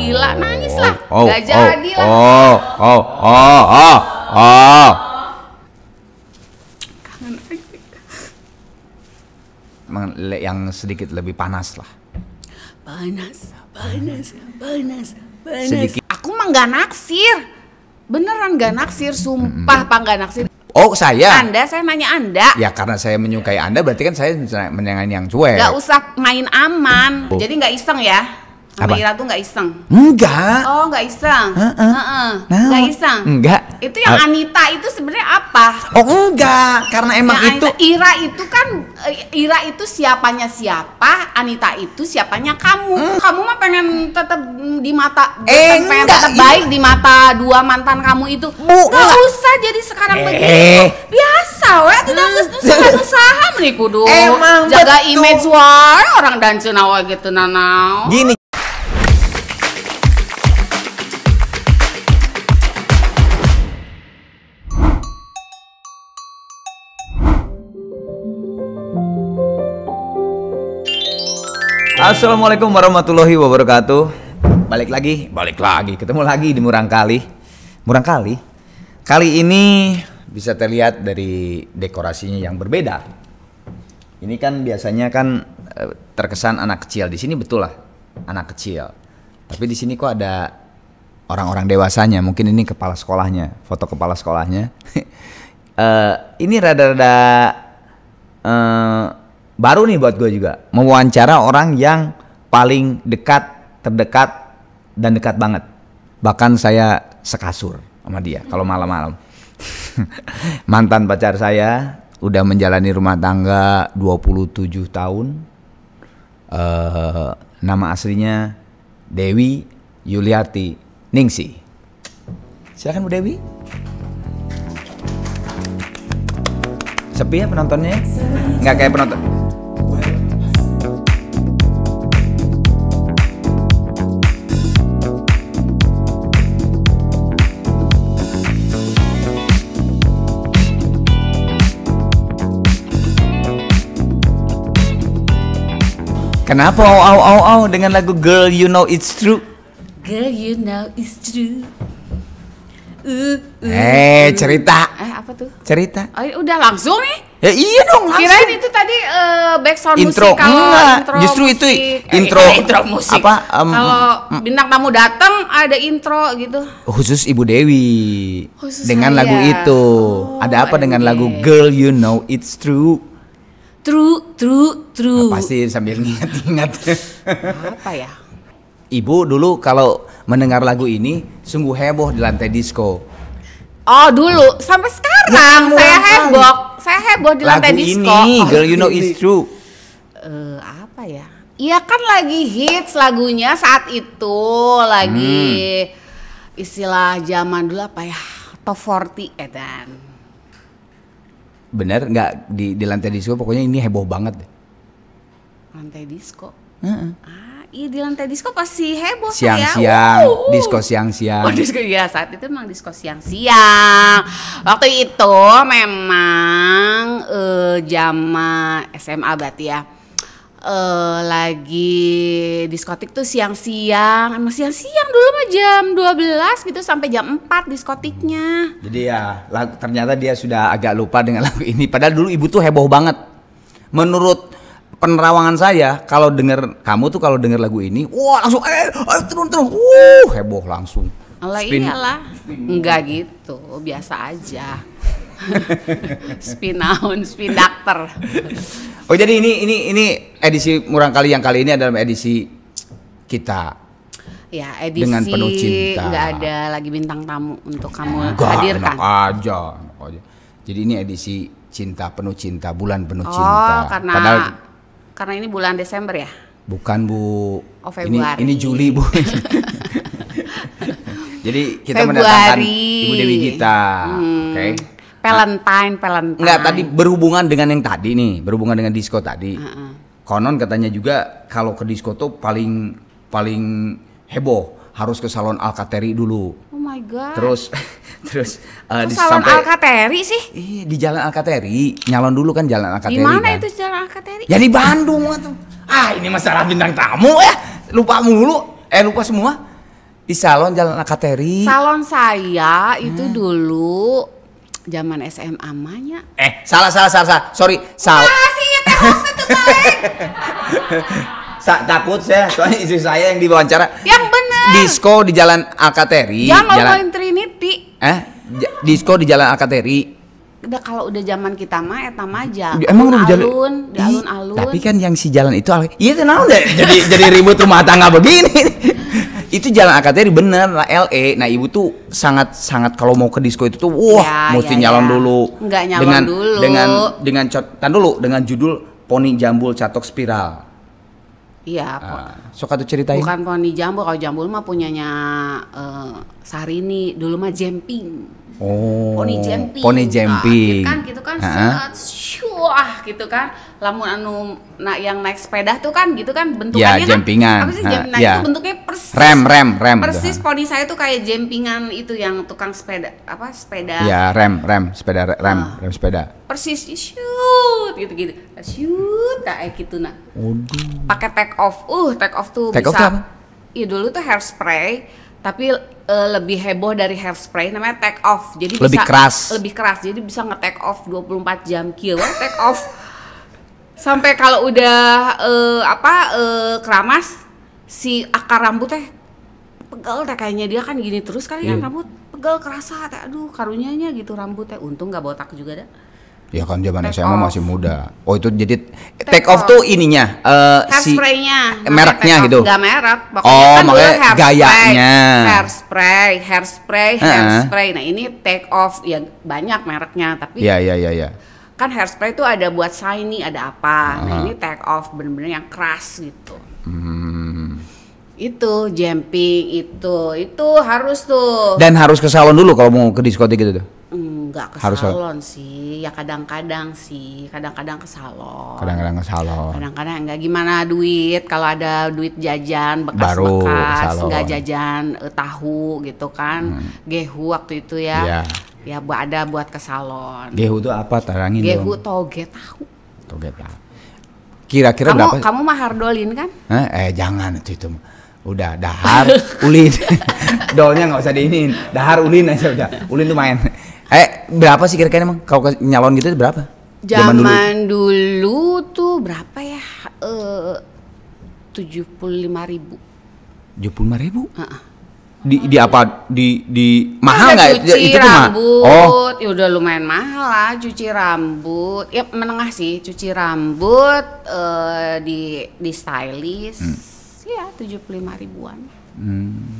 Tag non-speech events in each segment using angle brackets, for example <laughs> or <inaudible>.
gila nangis lah oh, oh nggak oh, jadi oh, lah oh oh oh oh oh oh, yang sedikit lebih panas lah panas panas panas panas sedikit. aku mah nggak naksir beneran nggak naksir sumpah hmm. pak nggak naksir Oh saya. Anda, saya nanya Anda. Ya karena saya menyukai Anda berarti kan saya menyanyi yang cuek. Gak usah main aman, oh. jadi nggak iseng ya. Sama Ira tuh gak iseng. Enggak. Oh, gak iseng. Heeh. Uh -uh. uh -uh. Nggak iseng. Enggak. Itu yang uh. Anita itu sebenarnya apa? Oh, enggak. Karena emang itu Anita, Ira itu kan Ira itu siapanya siapa, Anita itu siapanya kamu. hmm. Kamu mah pengen tetap di mata eh, pengen tetap baik di mata dua mantan kamu itu. Bu, enggak. usah jadi sekarang eh. begitu. Biasa weh. itu hmm. usaha-usaha <laughs> menikudu Emang jaga betul. image war orang dan cenawa gitu nanau. Gini Assalamualaikum warahmatullahi wabarakatuh. Balik lagi, balik lagi, ketemu lagi di Murang Kali. Murang Kali. Kali ini bisa terlihat dari dekorasinya yang berbeda. Ini kan biasanya kan eh, terkesan anak kecil. Di sini betul lah, anak kecil. Tapi di sini kok ada orang-orang dewasanya. Mungkin ini kepala sekolahnya, foto kepala sekolahnya. uh, <laughs> ini rada-rada uh, baru nih buat gue juga mewawancara orang yang paling dekat terdekat dan dekat banget bahkan saya sekasur sama dia kalau malam-malam <laughs> mantan pacar saya udah menjalani rumah tangga 27 tahun uh, nama aslinya Dewi Yuliarti Ningsi silakan Bu Dewi sepi ya penontonnya ya? nggak kayak penonton Kenapa au au au au dengan lagu Girl You Know It's True? Girl You Know It's True. Uh, uh, eh, cerita. Eh, apa tuh? Cerita. Oh, ya udah langsung nih. Ya iya dong langsung. Kirain itu tadi uh, background intro. musik kalau intro justru musik, itu eh, intro eh, intro musik. Apa um, kalau mm. bintang tamu datang ada intro gitu. Khusus Ibu Dewi. Khusus dengan saya. lagu itu. Oh, ada apa dengan lagu Girl You Know It's True? True, true, true. Pasti pasti sambil ingat-ingat. Apa ya? Ibu dulu kalau mendengar lagu ini sungguh heboh di lantai disco. Oh dulu sampai sekarang ya, saya heboh, saya heboh di lantai lagu disco. Lagu ini, oh, girl you know it's true. Uh, apa ya? Iya kan lagi hits lagunya saat itu lagi hmm. istilah zaman dulu apa ya? Top 40 eh, dan bener nggak di di lantai disco pokoknya ini heboh banget Lantai disco. Uh-uh. Ah, iya di lantai disco pasti heboh ya. siang-siang, ya. uh. disco siang-siang. Oh disco ya saat itu memang disco siang-siang. Waktu itu memang uh, eh, jama eh, SMA berarti ya uh, lagi diskotik tuh siang-siang emang siang-siang dulu mah jam 12 gitu sampai jam 4 diskotiknya jadi ya lagu, ternyata dia sudah agak lupa dengan <laughs> lagu ini padahal dulu ibu tuh heboh banget menurut penerawangan saya kalau denger kamu tuh kalau denger lagu ini wah langsung eh, eh turun turun uh heboh langsung Alah spin, iyalah spin. enggak gitu biasa aja <laughs> spin down spin doctor Oh jadi ini ini ini edisi murang kali yang kali ini adalah edisi kita ya edisi dengan penuh cinta Gak ada lagi bintang tamu untuk kamu Enggak, hadirkan enak aja, enak aja jadi ini edisi cinta penuh cinta bulan penuh oh, cinta karena Padahal, karena ini bulan Desember ya bukan bu oh, Februari. ini ini Juli bu <laughs> jadi kita Februari. mendatangkan Ibu Dewi kita, hmm. oke okay? Valentine, Valentine. Enggak, tadi berhubungan dengan yang tadi nih, berhubungan dengan disco tadi. Uh -uh. Konon katanya juga kalau ke disco tuh paling paling heboh harus ke salon Alcateri dulu. Oh my god. Terus <laughs> terus uh, di salon sampai, sih? Iya, di Jalan Alcateri. Nyalon dulu kan Jalan Alcateri. Di mana kan? itu Jalan Alcateri? Ya di Bandung tuh. Ah, ini masalah bintang tamu ya. Eh. Lupa mulu. Eh, lupa semua. Di salon Jalan Alcateri. Salon saya itu hmm. dulu zaman SMA manya. Eh, salah salah salah, salah. sorry, salah. Ah, <laughs> Sa takut saya, soalnya istri saya yang diwawancara. Yang benar. Disko di Jalan Alkateri. Jangan jalan Trinity. Eh, disko di Jalan Alkateri. Udah kalau udah zaman kita mah eta mah aja. Emang udah jalan alun, di alun Tapi kan yang si jalan itu iya itu deh. Jadi jadi ribut rumah tangga begini itu jalan akadnya bener lah LE. Nah ibu tuh sangat sangat kalau mau ke disco itu tuh wah ya, ya mesti ya, nyalon ya. dulu. Enggak nyalon dengan, dulu. Dengan dengan tan dulu dengan judul Poni Jambul Catok Spiral. Iya. Uh, suka tuh ceritain. Bukan Poni Jambul kalau Jambul mah punyanya uh, Sarini dulu mah Jemping. Oh. Poni Jemping. Poni nah, Jemping. Nah, kan gitu kan. Uh -huh wah gitu, gitu kan lamun anu nah yang naik sepeda tuh kan gitu kan bentukannya ya, kan, jempingan kan apa sih jam, nah, ya. itu bentuknya persis rem rem rem persis gitu. poni saya tuh kayak jempingan itu yang tukang sepeda apa sepeda ya rem rem sepeda rem nah, rem ah. sepeda persis shoot gitu gitu shoot nah, kayak gitu nah pakai take off uh take off tuh take bisa off tuh apa? Iya dulu tuh hairspray tapi uh, lebih heboh dari hairspray namanya take off jadi lebih bisa, keras lebih keras jadi bisa nge take off 24 jam kilo take off sampai kalau udah uh, apa uh, keramas si akar rambut teh pegel teh kayaknya dia kan gini terus kali hmm. ya iya. rambut pegel kerasa teh aduh karunyanya gitu rambut teh untung nggak botak juga deh Ya kan zaman take SMA off. masih muda. Oh itu jadi take, take off, off tuh ininya uh, si mereknya gitu. Gak merek, pokoknya oh, kan makanya dulu hairspray, gayanya. Hairspray, hairspray, hairspray. Uh -huh. Nah ini take off ya banyak mereknya tapi. Iya iya iya. Ya. Kan hairspray itu ada buat shiny, ada apa. Uh -huh. Nah ah. ini take off bener-bener yang keras gitu. Hmm. Itu jumping itu itu harus tuh. Dan harus ke salon dulu kalau mau ke diskotik gitu tuh Enggak ke Harus salon lo... sih, ya kadang-kadang sih, kadang-kadang ke salon. Kadang-kadang ke salon. Kadang-kadang enggak gimana duit, kalau ada duit jajan bekas-bekas, enggak jajan eh, tahu gitu kan. Hmm. Gehu waktu itu ya. Yeah. Ya ada buat ke salon. Gehu itu apa? Tarangin Gehu dong. toge tahu. Toge tahu. Kira-kira berapa? Kamu mah hardolin kan? Eh, eh jangan itu itu udah dahar ulin <laughs> dolnya nggak usah diinin dahar ulin aja udah ulin tuh main Eh, berapa sih kira-kira emang kalau nyalon gitu berapa? Zaman, Zaman dulu. dulu tuh berapa ya? Eh, tujuh puluh lima ribu. Tujuh puluh lima ribu? Heeh. Di, di apa di di mahal nggak ya, itu rambut oh ya udah lumayan mahal lah cuci rambut ya menengah sih cuci rambut uh, di di stylist hmm. ya tujuh puluh lima ribuan oke hmm. oke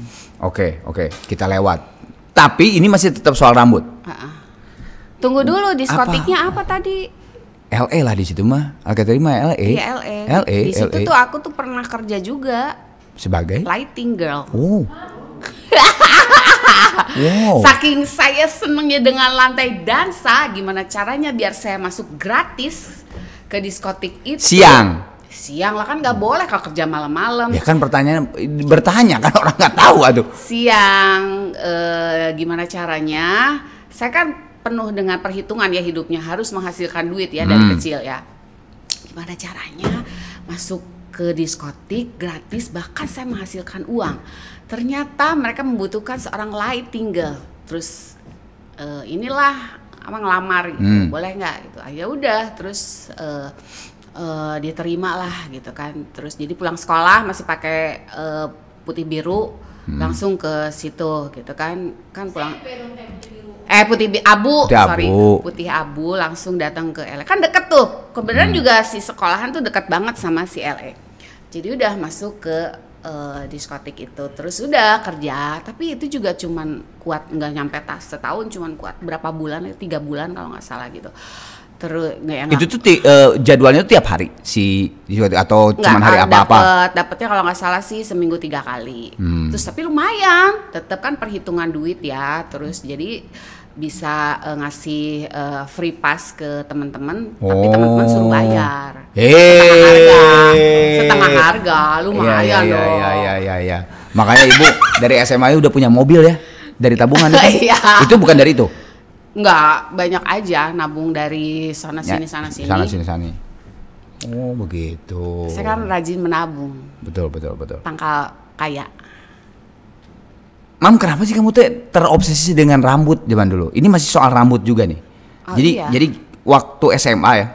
okay, okay. kita lewat tapi ini masih tetap soal rambut. Uh-uh. Tunggu dulu diskotiknya apa, apa tadi? LE lah di situ mah. L mah LE. Iya LE. LA. E, di e. situ LA. tuh aku tuh pernah kerja juga. Sebagai? Lighting girl. Oh. <laughs> wow. Saking saya senengnya dengan lantai dansa, gimana caranya biar saya masuk gratis ke diskotik itu? Siang siang lah kan nggak boleh kalau kerja malam-malam. Ya kan pertanyaan bertanya kan <laughs> orang nggak tahu aduh. Siang e, gimana caranya? Saya kan penuh dengan perhitungan ya hidupnya harus menghasilkan duit ya hmm. dari kecil ya. Gimana caranya masuk ke diskotik gratis bahkan saya menghasilkan uang. Ternyata mereka membutuhkan seorang lighting girl. Terus e, inilah apa ngelamar gitu. Hmm. Boleh nggak gitu. Ah, ya udah terus eh, uh, dia lah gitu kan terus jadi pulang sekolah masih pakai uh, putih biru hmm. langsung ke situ gitu kan kan pulang eh putih abu putih sorry putih abu langsung datang ke LA e. kan deket tuh kebetulan hmm. juga si sekolahan tuh deket banget sama si LA e. jadi udah masuk ke uh, diskotik itu terus udah kerja tapi itu juga cuman kuat nggak nyampe tas setahun cuman kuat berapa bulan ya? tiga bulan kalau nggak salah gitu terus nggak enak. Itu tuh ti, uh, jadwalnya tuh tiap hari si atau cuma hari eh, apa-apa? Dapet, dapatnya kalau nggak salah sih seminggu tiga kali. Hmm. Terus tapi lumayan, tetap kan perhitungan duit ya. Terus jadi bisa uh, ngasih uh, free pass ke teman-teman, oh. tapi teman-teman suruh bayar. Hey. Setengah harga, setengah harga, lumayan ya, ya, ya, loh. Ya, Makanya ibu dari SMA udah punya mobil ya dari tabungan itu. <laughs> Iya. itu bukan dari itu. Enggak, banyak aja nabung dari sana sini ya, sana sini. Sana sini sana. Oh, begitu. Saya kan rajin menabung. Betul, betul, betul. Pangkal kaya. Mam, kenapa sih kamu teh terobsesi dengan rambut zaman dulu? Ini masih soal rambut juga nih. Oh, jadi iya. jadi waktu SMA ya.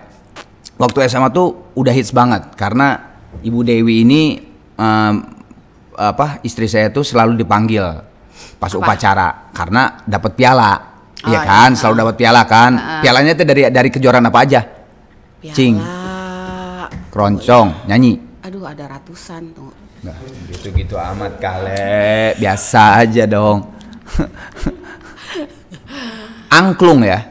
Waktu SMA tuh udah hits banget karena Ibu Dewi ini um, apa istri saya tuh selalu dipanggil pas apa? upacara karena dapat piala Iya oh, iya kan, ya. selalu dapat piala kan. Uh, Pialanya itu dari dari kejuaraan apa aja? Piala. Cing. Keroncong, oh, ya. nyanyi. Aduh, ada ratusan tuh. Nah, gitu-gitu amat kale, biasa aja dong. <laughs> angklung ya.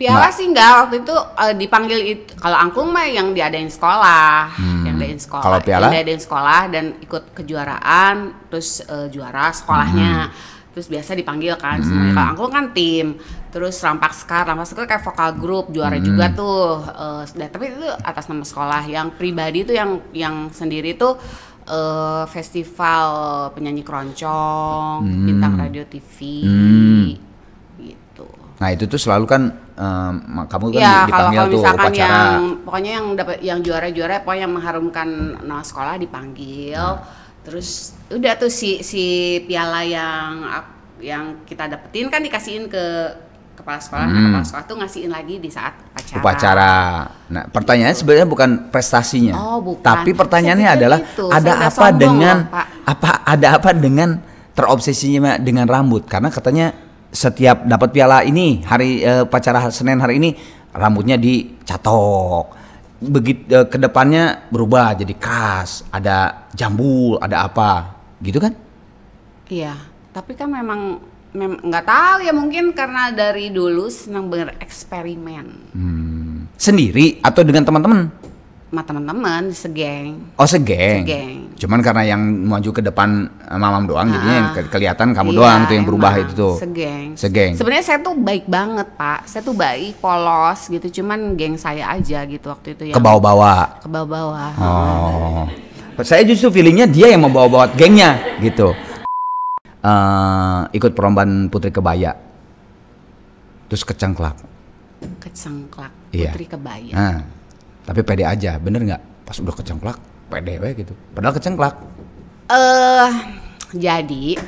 Piala Mbak. sih enggak waktu itu uh, dipanggil itu kalau angklung mah yang diadain sekolah, hmm. yang diadain sekolah. Kalau piala yang diadain sekolah dan ikut kejuaraan terus uh, juara sekolahnya. Hmm terus biasa dipanggil kan hmm. semuanya kalau angklung kan tim terus rampak sekar rampak sekar kayak vokal grup juara hmm. juga tuh uh, tapi itu atas nama sekolah yang pribadi tuh yang yang sendiri tuh uh, festival penyanyi keroncong, hmm. bintang radio TV, hmm. gitu. Nah itu tuh selalu kan um, kamu kan ya, dipanggil kalau, kalau tuh misalkan upacara. Yang, pokoknya yang dapat yang juara-juara, pokoknya yang mengharumkan nama sekolah dipanggil. Hmm. Terus udah tuh si si piala yang yang kita dapetin kan dikasihin ke kepala sekolah nah, hmm. kepala sekolah tuh ngasihin lagi di saat upacara. Upacara. Nah, pertanyaannya gitu. sebenarnya bukan prestasinya. Oh, bukan. Tapi pertanyaannya Sebenernya adalah itu. ada Saya apa dengan apa, apa ada apa dengan terobsesinya dengan rambut? Karena katanya setiap dapat piala ini hari eh, upacara Senin hari ini rambutnya dicatok. Begitu eh, kedepannya berubah jadi khas, ada jambul, ada apa gitu kan? Iya, tapi kan memang nggak tahu ya mungkin karena dari dulu senang bereksperimen. Hmm. Sendiri atau dengan teman-teman? Sama teman-teman, segeng. Oh segeng. Segeng. Cuman karena yang maju ke depan eh, mamam doang, jadinya yang ke ah, kelihatan kamu iya, doang tuh yang berubah itu tuh. Segeng. Segeng. Sebenarnya saya tuh baik banget pak, saya tuh baik, polos gitu. Cuman geng saya aja gitu waktu itu ya. Ke bawah-bawah. Ke bawah-bawah. Oh saya justru feelingnya dia yang membawa-bawa gengnya gitu uh, ikut perlombaan putri kebaya terus kecengklak kecengklak iya. putri kebaya nah, tapi pede aja bener nggak pas udah kecengklak pede we gitu padahal kecengklak eh uh, jadi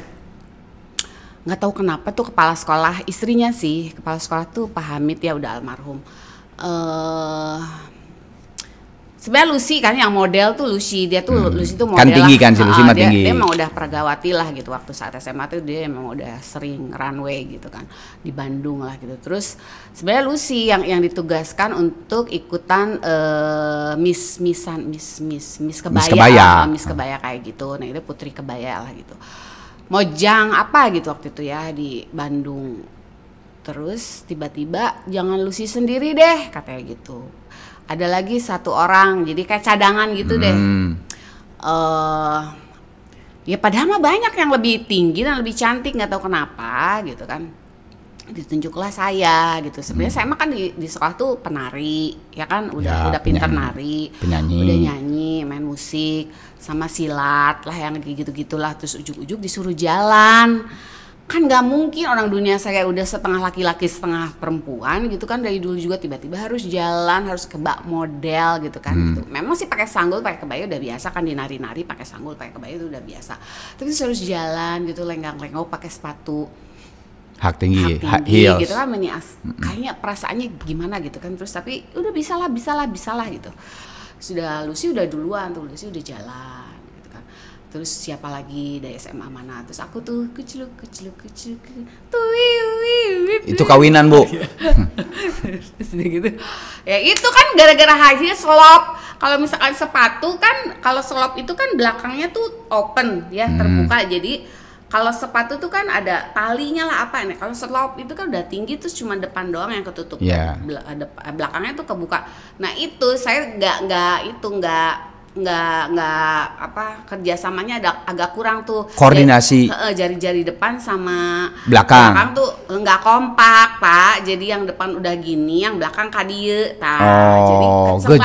nggak tahu kenapa tuh kepala sekolah istrinya sih kepala sekolah tuh Pak Hamid ya udah almarhum uh, sebenarnya Lucy kan yang model tuh Lucy dia tuh hmm. Lucy tuh kan model kan tinggi lah. kan si Lucy uh, mah dia, tinggi dia emang udah pergawati lah gitu waktu saat SMA tuh dia emang udah sering runway gitu kan di Bandung lah gitu terus sebenarnya Lucy yang yang ditugaskan untuk ikutan uh, Miss Missan Miss Miss Miss kebaya Miss kebaya, uh, Miss kebaya kayak gitu nah itu putri kebaya lah gitu Mojang apa gitu waktu itu ya di Bandung terus tiba-tiba jangan Lucy sendiri deh katanya gitu ada lagi satu orang jadi kayak cadangan gitu deh uh, ya padahal mah banyak yang lebih tinggi dan lebih cantik nggak tahu kenapa gitu kan ditunjuklah saya gitu sebenarnya hmm. saya mah kan di, di sekolah tuh penari ya kan udah ya, udah pintar nari penyanyi. udah nyanyi main musik sama silat lah yang gitu gitulah terus ujuk-ujuk disuruh jalan kan nggak mungkin orang dunia saya udah setengah laki-laki setengah perempuan gitu kan dari dulu juga tiba-tiba harus jalan harus kebak model gitu kan hmm. gitu. memang sih pakai sanggul pakai kebaya udah biasa kan di nari-nari pakai sanggul pakai kebaya itu udah biasa tapi harus jalan gitu lenggang lenggang pakai sepatu hak tinggi, hak tinggi heels. gitu kan menias mm kayaknya perasaannya gimana gitu kan terus tapi udah bisalah bisalah bisalah gitu sudah Lucy udah duluan tuh Lucy udah jalan terus siapa lagi dari SMA mana terus aku tuh kucluk kucluk kucluk itu kawinan bu <laughs> gitu ya itu kan gara-gara high slop kalau misalkan sepatu kan kalau slop itu kan belakangnya tuh open ya hmm. terbuka jadi kalau sepatu tuh kan ada talinya lah apa ini kalau slop itu kan udah tinggi terus cuma depan doang yang ketutup yeah. Iya. Eh, belakangnya tuh kebuka nah itu saya nggak nggak itu nggak nggak nggak apa kerjasamanya ada agak kurang tuh koordinasi jari-jari depan sama belakang. belakang tuh nggak kompak pak jadi yang depan udah gini yang belakang kadie tak oh, jadi kan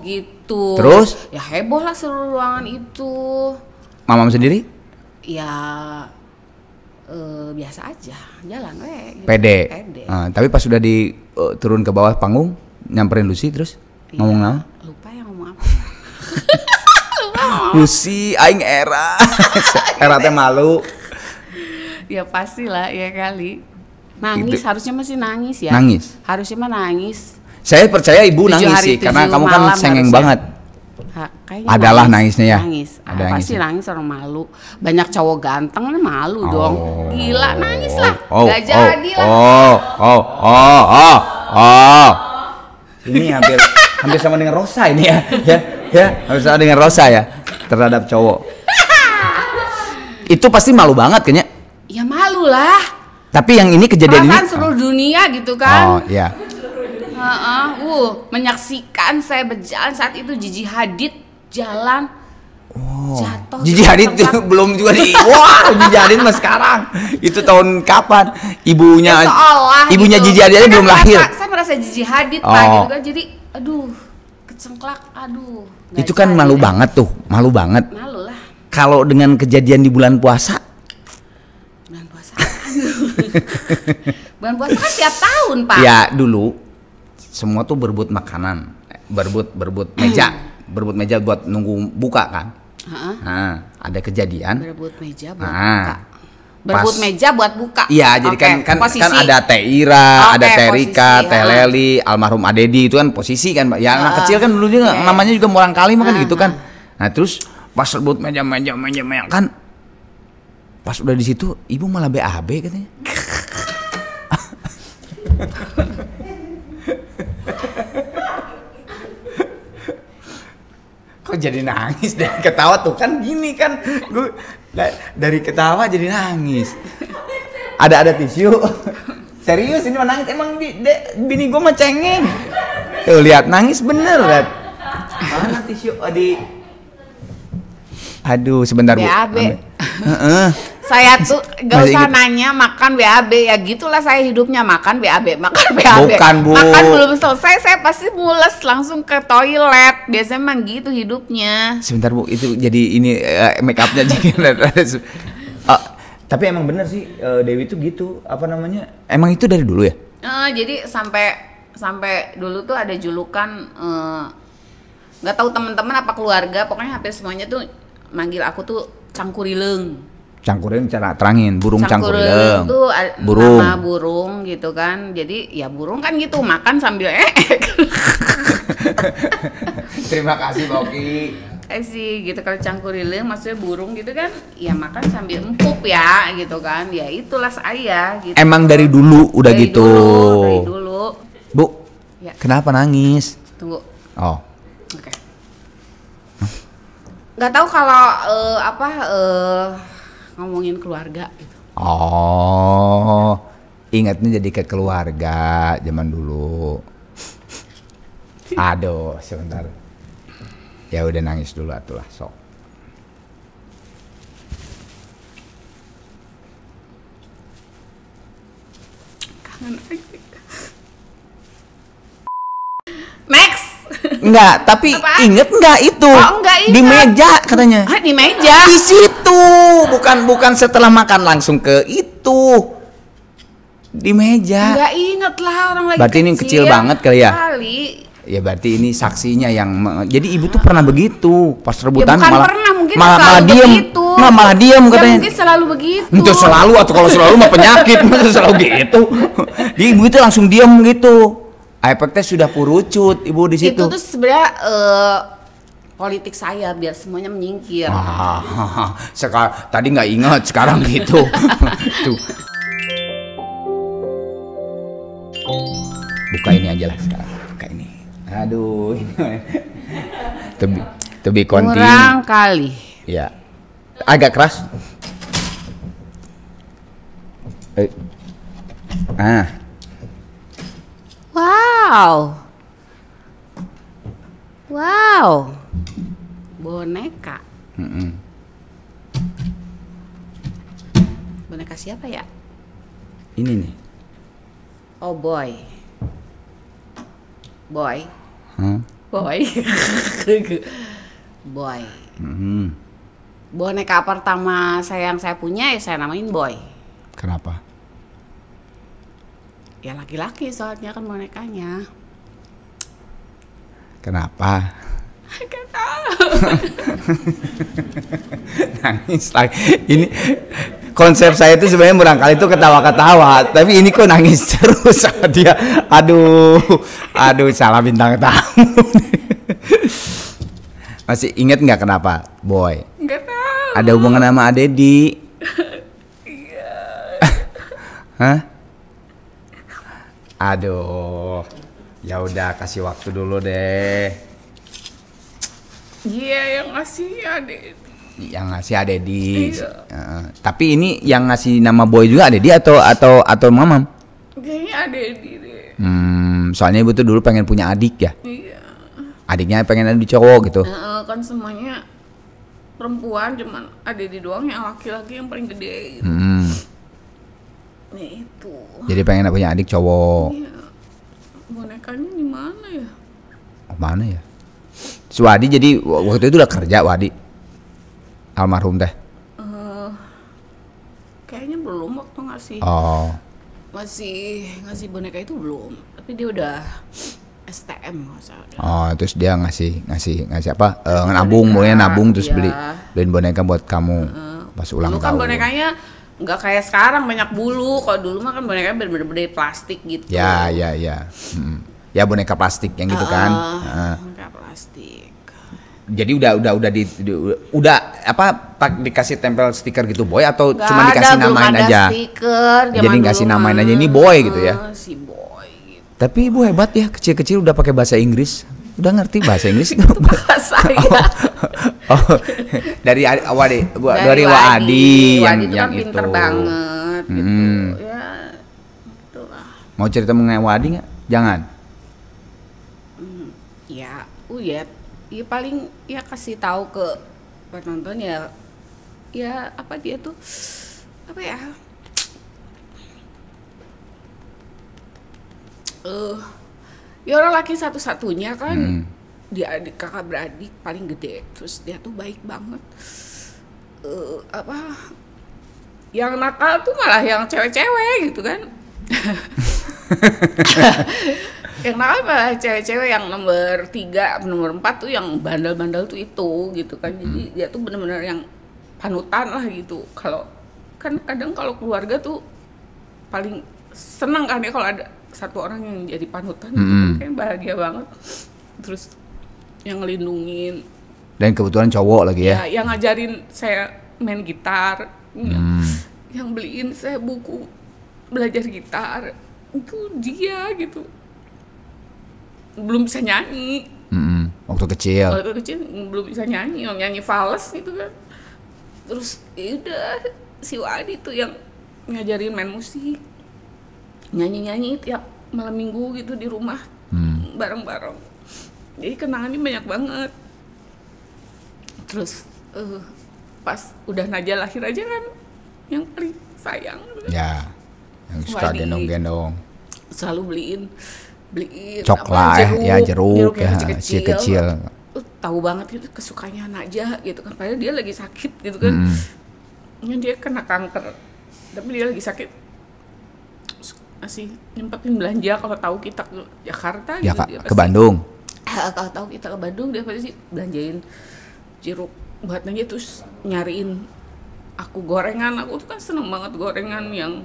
gitu terus ya heboh lah seluruh ruangan itu mamam sendiri ya e, biasa aja jalan we gitu. pede, pede. Uh, tapi pas sudah di uh, turun ke bawah panggung nyamperin Lucy terus iya. ngomong naon Busi <laughs> aing era. <laughs> era teh malu. Ya pasti lah, ya kali. Nangis gitu. harusnya masih nangis ya. Nangis. Harusnya mah nangis. Saya percaya ibu tujuh nangis sih karena kamu kan sengeng banget. Ha, adalah nangis, nangisnya ya. Nangis. Ada ah, pasti nangis. Ya? nangis orang malu. Banyak cowok ganteng nah malu oh. dong. Gila nangis lah. Oh, Gak oh, jadi oh, lah. Oh, oh, oh, oh, oh. Ini hampir hampir sama dengan Rosa ini ya. ya ya harus ada dengan Rosa ya terhadap cowok <laughs> itu pasti malu banget kayaknya ya malu lah tapi yang ini kejadian Perasaan ini seluruh dunia gitu kan oh iya uh, uh, uh, menyaksikan saya berjalan saat itu Jiji Hadid jalan Oh. Jatuh Jiji Hadid <laughs> belum juga di Wah Gigi Hadid mas sekarang Itu tahun kapan Ibunya ya, seolah, Ibunya gitu. Gigi Hadid belum merasa, lahir Saya merasa Jiji Hadid oh. pak gitu kan Jadi aduh Kecengklak aduh Baca, nah, itu kan malu ya. banget tuh, malu banget. Malu lah. Kalau dengan kejadian di bulan puasa? Bulan puasa. <laughs> bulan puasa kan tiap tahun, Pak. Ya, dulu semua tuh berbut makanan, berbut berbut meja, <clears throat> berbut meja buat nunggu buka kan. Ha -ha. Nah, ada kejadian. Berebut meja buat nah, berebut meja buat buka. Iya, jadi kan kan kan ada Teh okay, ada Teh Rika, Teh Leli, almarhum Adedi itu kan posisi kan. Ya anak kecil kan dulu juga yeah. namanya juga murang kali kan uh, gitu kan. Nah, terus pas rebut meja-meja meja-meja kan pas udah di situ ibu malah BAB katanya. <laughs> Kok jadi nangis dan ketawa tuh kan gini kan gue dari ketawa jadi nangis ada ada tisu serius ini menangis emang di, de, bini gue mah cengeng tuh lihat nangis bener lihat mana tisu oh, di aduh sebentar bu saya tuh gak Masih usah gitu. nanya makan BAB ya gitulah saya hidupnya makan BAB makan BAB Bukan, bu. makan belum selesai saya pasti mules langsung ke toilet biasanya emang gitu hidupnya sebentar bu itu jadi ini uh, make upnya uh, <laughs> tapi emang bener sih uh, Dewi tuh gitu apa namanya emang itu dari dulu ya uh, jadi sampai sampai dulu tuh ada julukan nggak uh, tahu teman-teman apa keluarga pokoknya hampir semuanya tuh manggil aku tuh cangkurileng cangkurin cara terangin burung cangkurin itu burung nama burung gitu kan jadi ya burung kan gitu makan sambil eh <laughs> terima kasih Boki Eh sih, gitu kalau cangkurileng maksudnya burung gitu kan ya makan sambil empuk ya gitu kan ya itulah saya gitu emang dari dulu udah dari gitu dulu, dari dulu bu ya. kenapa nangis tunggu oh oke okay. tahu kalau uh, apa uh, ngomongin keluarga gitu. Oh, ingatnya jadi ke keluarga zaman dulu. Aduh, sebentar. Ya udah nangis dulu atulah sok. Kangen Next. Enggak, tapi Apa? inget enggak itu? Oh, enggak ingat. Di meja katanya. Ah, di meja. Di situ, bukan bukan setelah makan langsung ke itu. Di meja. Enggak inget lah orang lagi Berarti kecil. ini kecil banget kali ya? Kali. Ya berarti ini saksinya yang jadi ibu tuh pernah begitu pas ya, rebutan ya, malah pernah mungkin malah, malah diem begitu. malah, malah diem ya, katanya ya, mungkin selalu begitu itu selalu atau kalau selalu mah penyakit masa selalu gitu <laughs> jadi ibu itu langsung diem gitu Aipek teh sudah purucut ibu di situ. Itu tuh sebenarnya uh, politik saya biar semuanya menyingkir. Ah, <laughs> sekarang tadi nggak ingat sekarang <laughs> gitu. tuh. Buka ini aja lah sekarang. Buka ini. Aduh. Tebi tebi konti. Kurang kali. Ya. Agak keras. Eh. Ah, Wow. Wow. Boneka. Mm -mm. Boneka siapa ya? Ini nih. Oh boy. Boy. Huh? Boy. <laughs> boy. Mm -hmm. Boneka pertama saya yang saya punya ya saya namain Boy. Kenapa? ya laki-laki soalnya kan bonekanya kenapa <laughs> <laughs> nangis lagi ini konsep saya itu sebenarnya barangkali itu ketawa-ketawa tapi ini kok nangis terus <laughs> dia aduh aduh salah bintang tamu masih inget nggak kenapa boy nggak tahu ada hubungan sama Adedi iya. Hah? Aduh. Ya udah kasih waktu dulu deh. Iya yeah, yang ngasih adik, Yang ngasih ada di. Yeah. Iya. Uh, tapi ini yang ngasih nama boy juga Adek di atau atau atau mamam? Kayaknya Adek di deh. Hmm, soalnya ibu tuh dulu pengen punya adik ya. Iya. Adiknya pengen ada di cowok gitu. Uh, kan semuanya perempuan cuman ada di doang yang laki-laki yang paling gede gitu. Hmm Nah, itu. Jadi pengen punya adik cowok. Iya. Bonekanya di mana ya? Oh, mana ya? Si jadi waktu itu udah kerja Wadi. Almarhum teh. Uh, kayaknya belum waktu ngasih. Oh. Masih ngasih boneka itu belum, tapi dia udah STM masalah. Oh, terus dia ngasih ngasih ngasih apa? Uh, nabung, mulai nabung terus iya. beli beliin boneka buat kamu uh, pas ulang kan tahun. Bukan bonekanya nggak kayak sekarang banyak bulu kalau dulu mah kan boneka bener-bener plastik gitu ya ya ya hmm. ya boneka plastik yang gitu uh, kan uh. boneka plastik jadi udah udah udah di, udah apa pak dikasih tempel stiker gitu boy atau gak cuma dikasih namain aja stiker, jadi ngasih namain aja ini boy gitu ya si boy gitu. tapi ibu hebat ya kecil-kecil udah pakai bahasa Inggris udah ngerti bahasa Inggris nggak? <laughs> bahasa <laughs> oh, iya. oh, oh, dari awal oh, dari, dari Wadi, Wadi kan yang itu yang kan itu. banget gitu. Hmm. Ya, Mau cerita mengenai Wadi nggak? Jangan. Hmm, ya, uyet oh ya, ya paling ya kasih tahu ke penonton ya ya apa dia tuh apa ya eh uh, ya orang laki satu-satunya kan hmm. dia adik kakak beradik paling gede terus dia tuh baik banget uh, apa yang nakal tuh malah yang cewek-cewek gitu kan <laughs> yang nakal malah cewek-cewek yang nomor tiga nomor empat tuh yang bandel-bandel tuh itu gitu kan jadi hmm. dia tuh bener-bener yang panutan lah gitu kalau kan kadang kalau keluarga tuh paling seneng kan ya kalau ada satu orang yang jadi panutan mm -hmm. gitu, kayak bahagia banget terus yang ngelindungin dan kebetulan cowok lagi ya, ya yang ngajarin saya main gitar iya. hmm. yang beliin saya buku belajar gitar itu dia gitu belum bisa nyanyi hmm waktu kecil waktu kecil belum bisa nyanyi yang nyanyi fals gitu kan terus ya udah si Wadi tuh yang ngajarin main musik nyanyi-nyanyi tiap malam minggu gitu di rumah hmm. bareng-bareng hmm. jadi kenangannya banyak banget terus uh, pas udah Naja lahir aja kan yang paling sayang ya yang suka gendong-gendong selalu beliin beliin coklat jeruk, ya jeruk, jeruk ya, kecil, si kecil uh, tahu banget itu kesukanya Naja gitu kan padahal dia lagi sakit gitu kan hmm. dia kena kanker tapi dia lagi sakit masih nyempetin belanja kalau tahu kita ke Jakarta ya, gitu, kak, ke Bandung eh, kalau tahu kita ke Bandung dia pasti belanjain jeruk nanya terus nyariin aku gorengan aku tuh kan seneng banget gorengan yang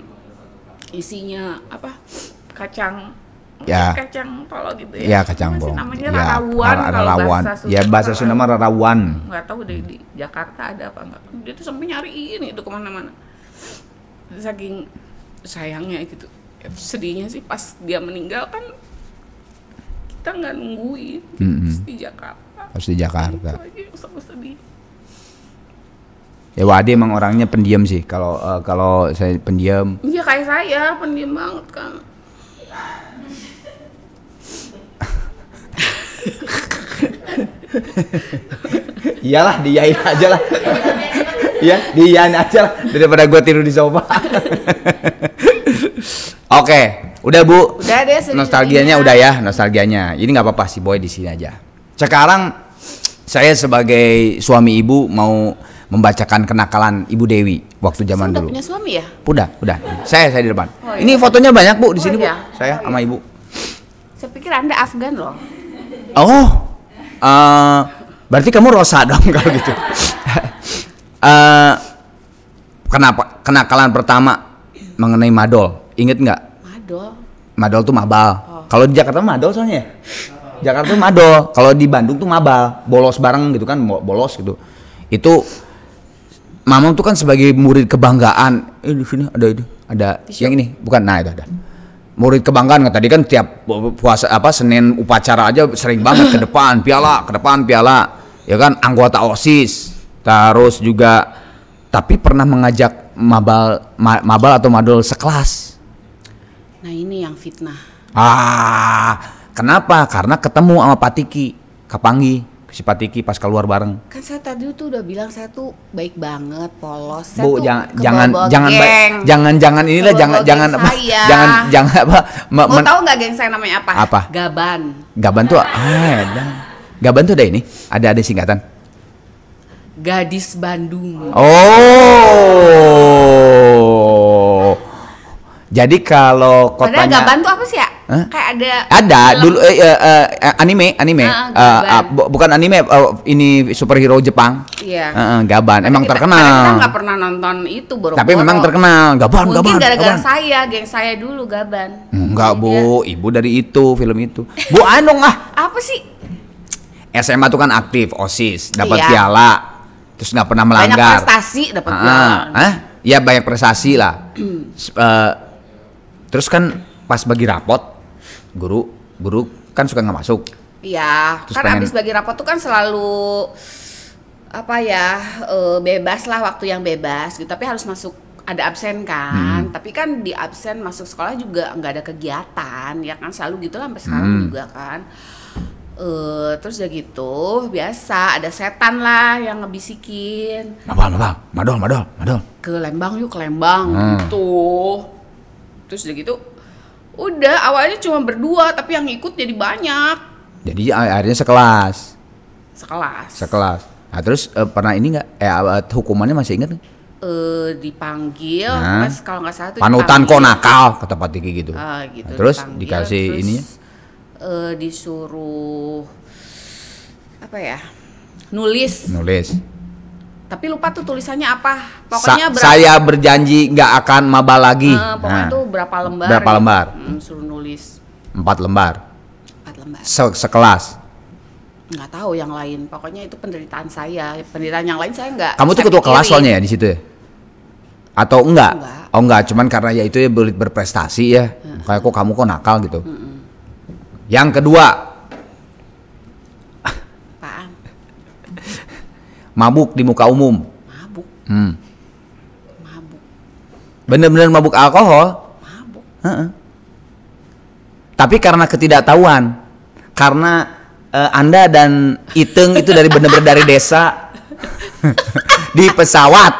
isinya apa kacang ya kacang kalau gitu ya. Ya kacang bong. Namanya ya, rarawuan Bahasa ya bahasa Sunda mah rawan nggak tahu deh di Jakarta ada apa enggak. Dia tuh sampai nyariin itu kemana mana Saking sayangnya gitu sedihnya sih pas dia meninggal kan kita nggak nungguin mm -hmm. di Jakarta harus di Jakarta ya Wade emang orangnya pendiam sih kalau uh, kalau saya pendiam iya kayak saya pendiam banget kan iyalah diyain aja lah ya diyain aja lah daripada gue tidur di sofa Oke, okay. udah Bu. Udah deh Nostalgianya udah ya, nostalgianya. Ini nggak apa-apa sih Boy di sini aja. Sekarang saya sebagai suami ibu mau membacakan kenakalan Ibu Dewi waktu zaman dulu. punya suami ya? Udah, udah. Saya saya di depan. Oh, iya. Ini fotonya banyak Bu di sini oh, iya. Bu. Saya oh, iya. sama Ibu. Saya pikir Anda Afgan loh. Oh. Uh, berarti kamu Rosa <laughs> dong kalau gitu. uh, kenapa kenakalan pertama mengenai madol? Ingat nggak? Madol. Madol tuh mabal. Oh. Kalau di Jakarta madol soalnya. Oh. Jakarta tuh madol. Kalau di Bandung tuh mabal. Bolos bareng gitu kan, bolos gitu. Itu Mamang tuh kan sebagai murid kebanggaan. Eh di sini ada itu, ada siang yang ini, bukan? Nah itu ada. Murid kebanggaan tadi kan tiap puasa apa Senin upacara aja sering banget ke depan piala, ke depan piala. Ya kan anggota OSIS. Terus juga tapi pernah mengajak mabal mabal atau madol sekelas Nah ini yang fitnah. Ah, kenapa? Karena ketemu sama Patiki, Kapangi si Patiki pas keluar bareng. Kan saya tadi tuh udah bilang saya tuh baik banget, polos. Bu, tuh jangan jangan jangan baik, jangan jangan inilah jangan jangan apa, jangan jangan apa. Mau men, tahu nggak geng saya namanya apa? Apa? Gaban. Gaban tuh ah, ada. Gaban tuh ada ini, ada ada singkatan. Gadis Bandung. Oh. Jadi kalau kotanya Padahal gaban tuh apa sih ya? Huh? Kayak ada Ada film. dulu eh, eh, eh anime, anime. Uh, uh, uh, bu bukan anime uh, ini superhero Jepang. Iya. Yeah. Uh, ah, gaban. Tapi emang kita, terkenal. Kita nggak pernah nonton itu baru Tapi memang terkenal. Gaban, Mungkin gaban. Mungkin gara-gara saya, geng saya dulu gaban. Enggak, iya. Bu. Ya. Ibu dari itu, film itu. Bu Anung ah. apa sih? SMA tuh kan aktif, OSIS, dapat iya. piala. Terus nggak pernah melanggar. Banyak prestasi dapat ah, piala. Ah, ya banyak prestasi lah. uh, <clears throat> Terus kan pas bagi rapot guru guru kan suka nggak masuk. Iya, kan pengen... abis bagi rapot tuh kan selalu apa ya eh, bebas lah waktu yang bebas gitu tapi harus masuk ada absen kan hmm. tapi kan di absen masuk sekolah juga nggak ada kegiatan ya kan selalu gitu lah sampai sekarang hmm. juga kan e, terus ya gitu biasa ada setan lah yang ngebisikin mabal mabal madol madol madol ke lembang yuk ke lembang hmm. gitu terus udah gitu udah awalnya cuma berdua tapi yang ikut jadi banyak jadi akhirnya sekelas sekelas sekelas nah terus uh, pernah ini nggak eh uh, hukumannya masih inget nggak uh, dipanggil nah. mas kalau nggak salah panutan kok nakal kata Pak Tiki gitu uh, gitu nah, terus dipanggil, dikasih terus, ini uh, disuruh apa ya nulis nulis tapi lupa tuh tulisannya apa pokoknya Sa saya berjanji nggak akan maba lagi uh, pokoknya nah. tuh berapa lembar berapa lembar gitu. lembar hmm, suruh nulis empat lembar empat lembar Se sekelas nggak tahu yang lain pokoknya itu penderitaan saya penderitaan yang lain saya nggak kamu tuh ketua kelas soalnya ya di situ ya atau enggak? enggak oh enggak cuman karena ya itu ya berprestasi ya uh kayak kok kamu kok nakal gitu uh yang kedua Mabuk di muka umum. Mabuk. Hmm. Mabuk. Bener-bener mabuk alkohol. Mabuk. Uh-uh. Tapi karena ketidaktahuan, karena uh, Anda dan Iteng itu dari benar-benar dari desa <laughs> di pesawat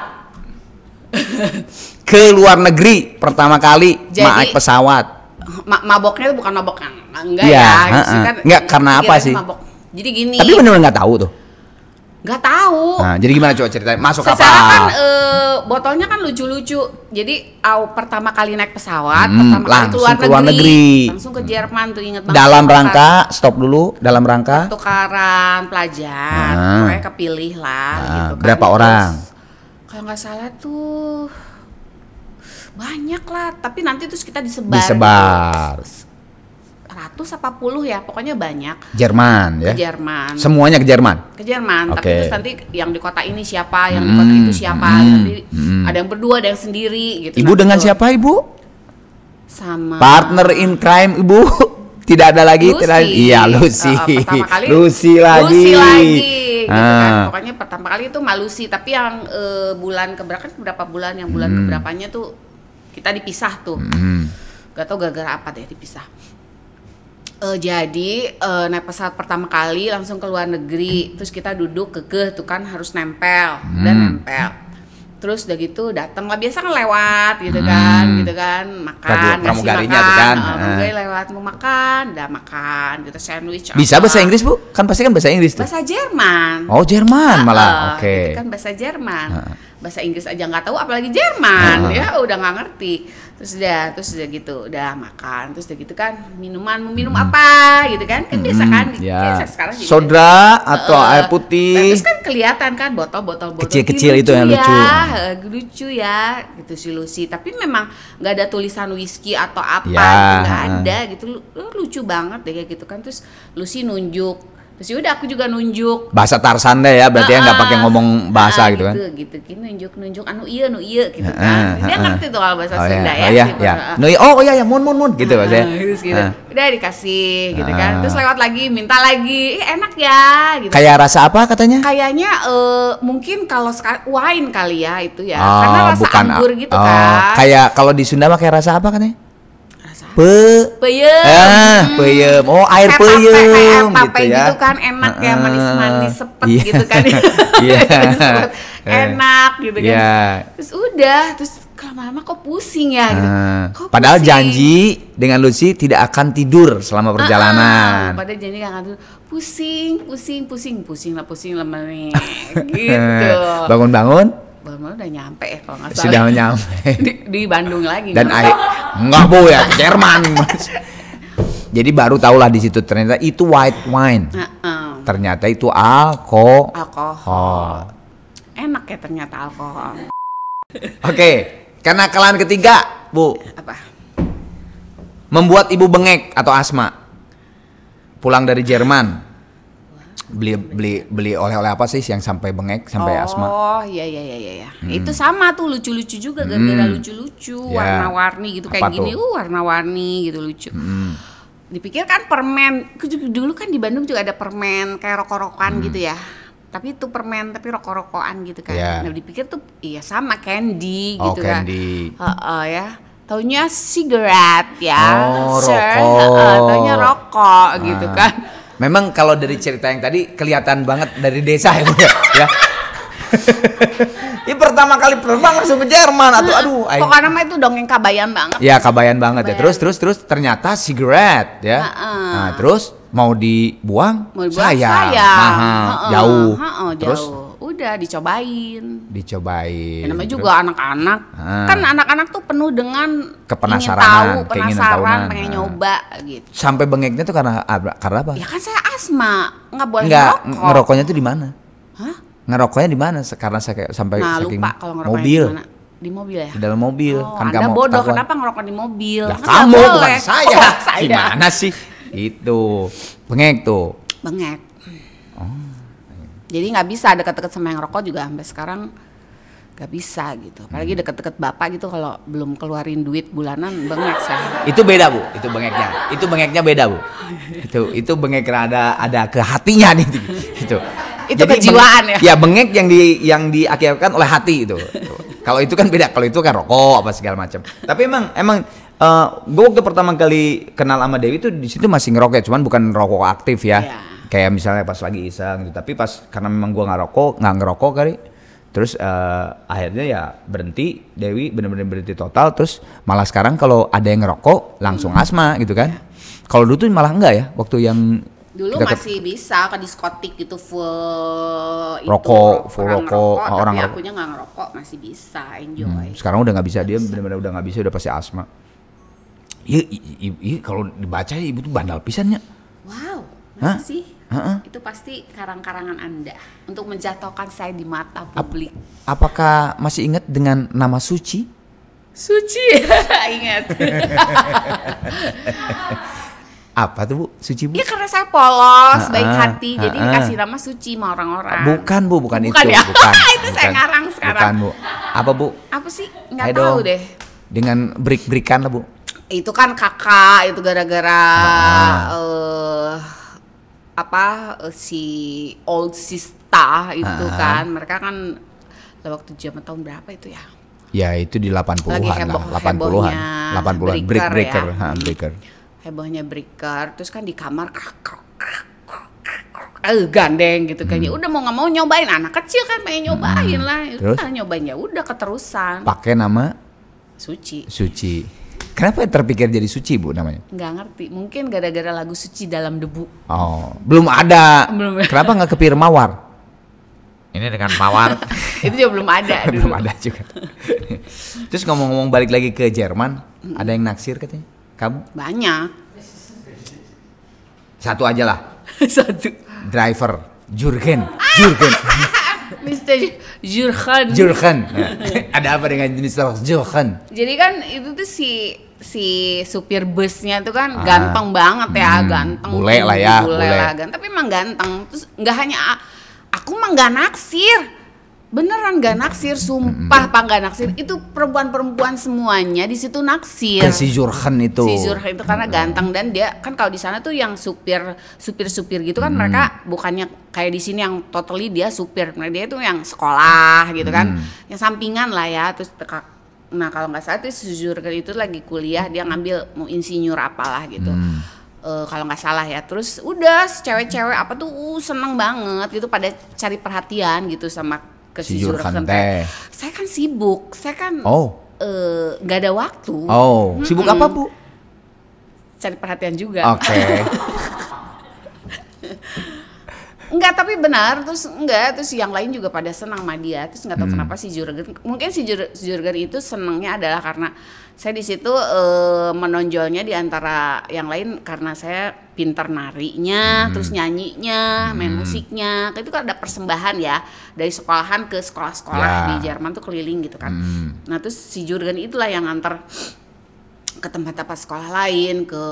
ke luar negeri pertama kali naik pesawat. Ma maboknya itu bukan mabok enggak iya, ya, ya uh -uh. kan enggak karena apa sih? Mabok. Jadi gini. Tapi benar-benar nggak tahu tuh. Gak tahu. Nah, jadi gimana coba ceritanya? Masuk Secara kapal. kan e, botolnya kan lucu-lucu. Jadi aw, pertama kali naik pesawat, hmm, pertama kali keluar, ke luar negeri, negeri, langsung ke Jerman tuh inget banget. Dalam rangka, stop dulu, dalam rangka tukaran pelajar, nah. pokoknya kepilih lah nah, gitu kan. Berapa orang? Kalau nggak salah tuh banyak lah tapi nanti terus kita disebar disebar gitu. 100 apa puluh ya, pokoknya banyak. Jerman ya. Ke Jerman. Semuanya ke Jerman. Ke Jerman, okay. tapi terus nanti yang di kota ini siapa, yang hmm, di kota hmm, itu siapa, hmm, nanti hmm. ada yang berdua, ada yang sendiri gitu. Ibu nah, dengan itu. siapa, Ibu? Sama partner in crime, Ibu. <laughs> tidak ada lagi, Lucy. tidak iya Lucy. Uh, pertama kali <laughs> Lucy lagi. Lucy lagi gitu kan. ah. kan. Pokoknya pertama kali itu malusi, tapi yang uh, bulan keberapa kan berapa bulan yang bulan hmm. keberapanya tuh kita dipisah tuh. Hmm. Gak tau gara-gara apa deh dipisah Uh, jadi uh, eh, naik pesawat pertama kali langsung ke luar negeri, terus kita duduk kekeh tuh kan harus nempel hmm. dan nempel. Terus udah gitu datang lah biasa kan lewat gitu hmm. kan, gitu kan makan, pramugarinya tuh kan. Uh, uh. lewat mau makan, udah makan gitu sandwich. Bisa apa. bahasa Inggris, Bu? Kan pasti kan bahasa Inggris tuh. Bahasa Jerman. Oh, Jerman uh, malah. Oke. Okay. Gitu kan bahasa Jerman. Uh. Bahasa Inggris aja nggak tahu apalagi Jerman, uh. ya udah nggak ngerti terus udah terus udah gitu udah makan terus udah gitu kan minuman mau minum hmm. apa gitu kan kan biasa hmm, kan hmm, ya. sekarang gitu soda atau uh, air nah, putih nah, terus kan kelihatan kan botol botol botol kecil-kecil itu yang lucu ya, lucu. Uh, lucu ya gitu si Lucy tapi memang nggak ada tulisan whisky atau apa ya. Gitu, nggak ada gitu lucu banget deh kayak gitu kan terus Lucy nunjuk Terus ya udah aku juga nunjuk bahasa Tarsan deh ya, berarti uh, ya nggak ah, ah. pakai ngomong bahasa uh, gitu, kan. Gitu gitu nunjuk nunjuk anu iya anu iya gitu kan. Uh, Dia ngerti tuh kalau bahasa oh, iya. Sunda iya, ya. Oh iya, gitu. iya. iya, oh, iya. iya. oh iya ya mun mun mun gitu maksudnya. Terus gitu. Udah dikasih gitu kan. Terus lewat lagi minta lagi, eh, enak ya gitu. Kayak rasa apa katanya? Kayaknya uh, mungkin kalau wine kali ya itu ya. Oh, Karena rasa bukan, anggur gitu oh, kan. Kayak kalau di Sunda mah kayak rasa apa katanya? pe peyem ah peyem oh air kayak peyem pape, kayak pape gitu, ya. gitu kan enak ya, ah, ya manis-manis sepet yeah. gitu kan <laughs> yeah. Iya. <laughs> Eh. sepet, enak gitu kan iya. terus udah terus lama-lama kok pusing ya gitu. Uh, kok padahal pusing? janji dengan Lucy tidak akan tidur selama ah, ah, perjalanan. Uh, uh, padahal janji gak akan tidur. Pusing, pusing, pusing, pusing lah, pusing lah <laughs> gitu. Eh, bangun-bangun baru udah nyampe ya kalau nggak salah. Sudah nyampe. <laughs> Di, di Bandung lagi. Dan air nggak bu ya ke Jerman. Jadi baru tahulah di situ ternyata itu white wine. Uh -uh. Ternyata itu alkohol. alkohol. Enak ya ternyata alkohol. Oke, karena kenakalan ketiga, Bu. Apa? Membuat ibu bengek atau asma. Pulang dari Jerman beli beli beli oleh-oleh apa sih yang sampai bengek sampai oh, asma? Oh iya iya iya iya. Hmm. Itu sama tuh lucu-lucu juga hmm. gara-gara lucu-lucu, yeah. warna-warni gitu apa kayak tuh? gini, uh warna-warni gitu lucu. Hmm. Dipikir kan permen, dulu kan di Bandung juga ada permen kayak rokok-rokokan hmm. gitu ya. Tapi itu permen tapi rokok-rokokan gitu kan. Yeah. Nah, dipikir tuh iya sama candy oh, gitu ya. candy. kan. Uh, uh, ya taunya cigarette ya, oh, sir, rokok. Uh, taunya rokok gitu ah. gitu kan Memang kalau dari cerita yang tadi kelihatan banget dari desa ya, ya. ya pertama kali terbang langsung ke Jerman atau nah, aduh ayo. pokoknya mah itu dongeng kabayan banget ya kabayan banget ya. kabayan. ya terus terus terus ternyata sigaret ya nah, terus mau dibuang, mau dibuang sayang, sayang. mahal, ha jauh. jauh. Terus udah dicobain. Dicobain. Ya, namanya juga anak-anak. Ah. Kan anak-anak tuh penuh dengan ingin tahu, penasaran, pengen ah. nyoba gitu. Sampai bengeknya tuh karena karena apa? Ya kan saya asma, nggak boleh nggak, ngerokok. Ngerokoknya tuh di mana? Hah? Ngerokoknya di mana? Karena saya sampai nah, saking lupa kalau mobil. Dimana? di mobil ya? Di dalam mobil. Oh, kan anda kamu bodoh takuan. kenapa ngerokok di mobil? Ya, kan kamu bukan saya. Oh, <laughs> saya. Gimana sih? itu. Bengek tuh. Bengek jadi nggak bisa deket-deket sama yang rokok juga sampai sekarang nggak bisa gitu apalagi hmm. deket-deket bapak gitu kalau belum keluarin duit bulanan bengek saya itu beda bu itu bengeknya itu bengeknya beda bu itu itu bengek ada ada ke hatinya nih itu itu Jadi kejiwaan ya ya bengek yang di yang diakibatkan oleh hati itu kalau itu kan beda kalau itu kan rokok apa segala macam tapi emang emang uh, eh, gue waktu pertama kali kenal sama Dewi tuh di situ masih ngerokok ya. cuman bukan rokok aktif ya yeah kayak misalnya pas lagi iseng gitu tapi pas karena memang gua nggak rokok nggak ngerokok kali terus uh, akhirnya ya berhenti Dewi bener-bener berhenti total terus malah sekarang kalau ada yang ngerokok langsung hmm. asma gitu kan kalau dulu tuh malah enggak ya waktu yang dulu kita masih ke... bisa ke diskotik gitu full rokok itu, full orang rokok ngerokok, orang tapi akunya nggak ngerokok masih bisa enjoy hmm, sekarang udah nggak bisa dia benar-benar udah nggak bisa udah pasti asma iya kalau dibaca ya ibu tuh bandal pisannya wow Hah? sih uh-uh. itu pasti karang-karangan Anda untuk menjatuhkan saya di mata publik. Ap- apakah masih ingat dengan nama Suci? Suci, <laughs> ingat. <laughs> Apa tuh Bu? Suci Bu? Iya karena saya polos, uh-uh. baik hati, uh-uh. jadi dikasih nama Suci sama orang-orang. Bukan Bu, bukan, bukan itu. Ya? Bukan. <laughs> itu bukan. saya ngarang sekarang. Bukan Bu. Apa Bu? Apa sih? Nggak Hai tahu dong. deh. Dengan break-breakan lah Bu. Itu kan kakak, itu gara-gara ah. uh, apa eh, si old sista itu uh -huh. kan mereka kan waktu zaman tahun berapa itu ya ya itu di 80-an heboh, lah 80-an 80 breaker, break breaker ya. ha, hmm. breaker hebohnya breaker terus kan di kamar eh gandeng gitu kayaknya hmm. udah mau nggak mau nyobain anak kecil kan pengen hmm. nyobain hmm. lah ya terus? udah ya udah keterusan pakai nama suci suci Kenapa terpikir jadi suci bu namanya? Gak ngerti, mungkin gara-gara lagu suci dalam debu. Oh, belum ada. Belum. <laughs> Kenapa nggak kepir mawar? Ini dengan mawar. <laughs> itu juga belum ada. <laughs> Dulu. belum ada juga. Terus ngomong-ngomong balik lagi ke Jerman, hmm. ada yang naksir katanya? Kamu? Banyak. Satu aja lah. Satu. Driver, Jurgen, Jurgen. Mister Jurgen. Jurgen. ada apa dengan Mr. Jurgen? Jadi kan itu tuh si si supir busnya itu kan ah, ganteng banget ya, hmm, ganteng. Bule lah ya, bule, bule. lah, ganteng. Tapi emang ganteng. Terus nggak hanya aku emang nggak naksir. Beneran gak naksir, sumpah hmm. pak gak naksir Itu perempuan-perempuan semuanya di situ naksir Ke si Jurhan itu Si Jurhan itu karena hmm. ganteng dan dia kan kalau di sana tuh yang supir supir-supir gitu kan hmm. mereka bukannya kayak di sini yang totally dia supir Mereka dia tuh yang sekolah gitu kan hmm. Yang sampingan lah ya terus nah kalau nggak salah itu sejujurnya itu lagi kuliah dia ngambil mau insinyur apalah gitu hmm. Uh, kalau nggak salah ya terus udah cewek-cewek apa tuh uh, seneng banget gitu pada cari perhatian gitu sama ke si kan saya kan sibuk saya kan oh eh, nggak ada waktu oh -hmm. sibuk apa bu cari perhatian juga oke okay. <laughs> Enggak, tapi benar. Terus enggak, terus yang lain juga pada senang sama dia. Terus enggak tahu hmm. kenapa si Jurgen, mungkin si Jurgen itu senangnya adalah karena saya di situ eh, menonjolnya di antara yang lain karena saya pintar narinya, hmm. terus nyanyinya, hmm. main musiknya. Itu kan ada persembahan ya dari sekolahan ke sekolah-sekolah ya. di Jerman tuh keliling gitu kan. Hmm. Nah, terus si Jurgen itulah yang antar ke tempat apa sekolah lain, ke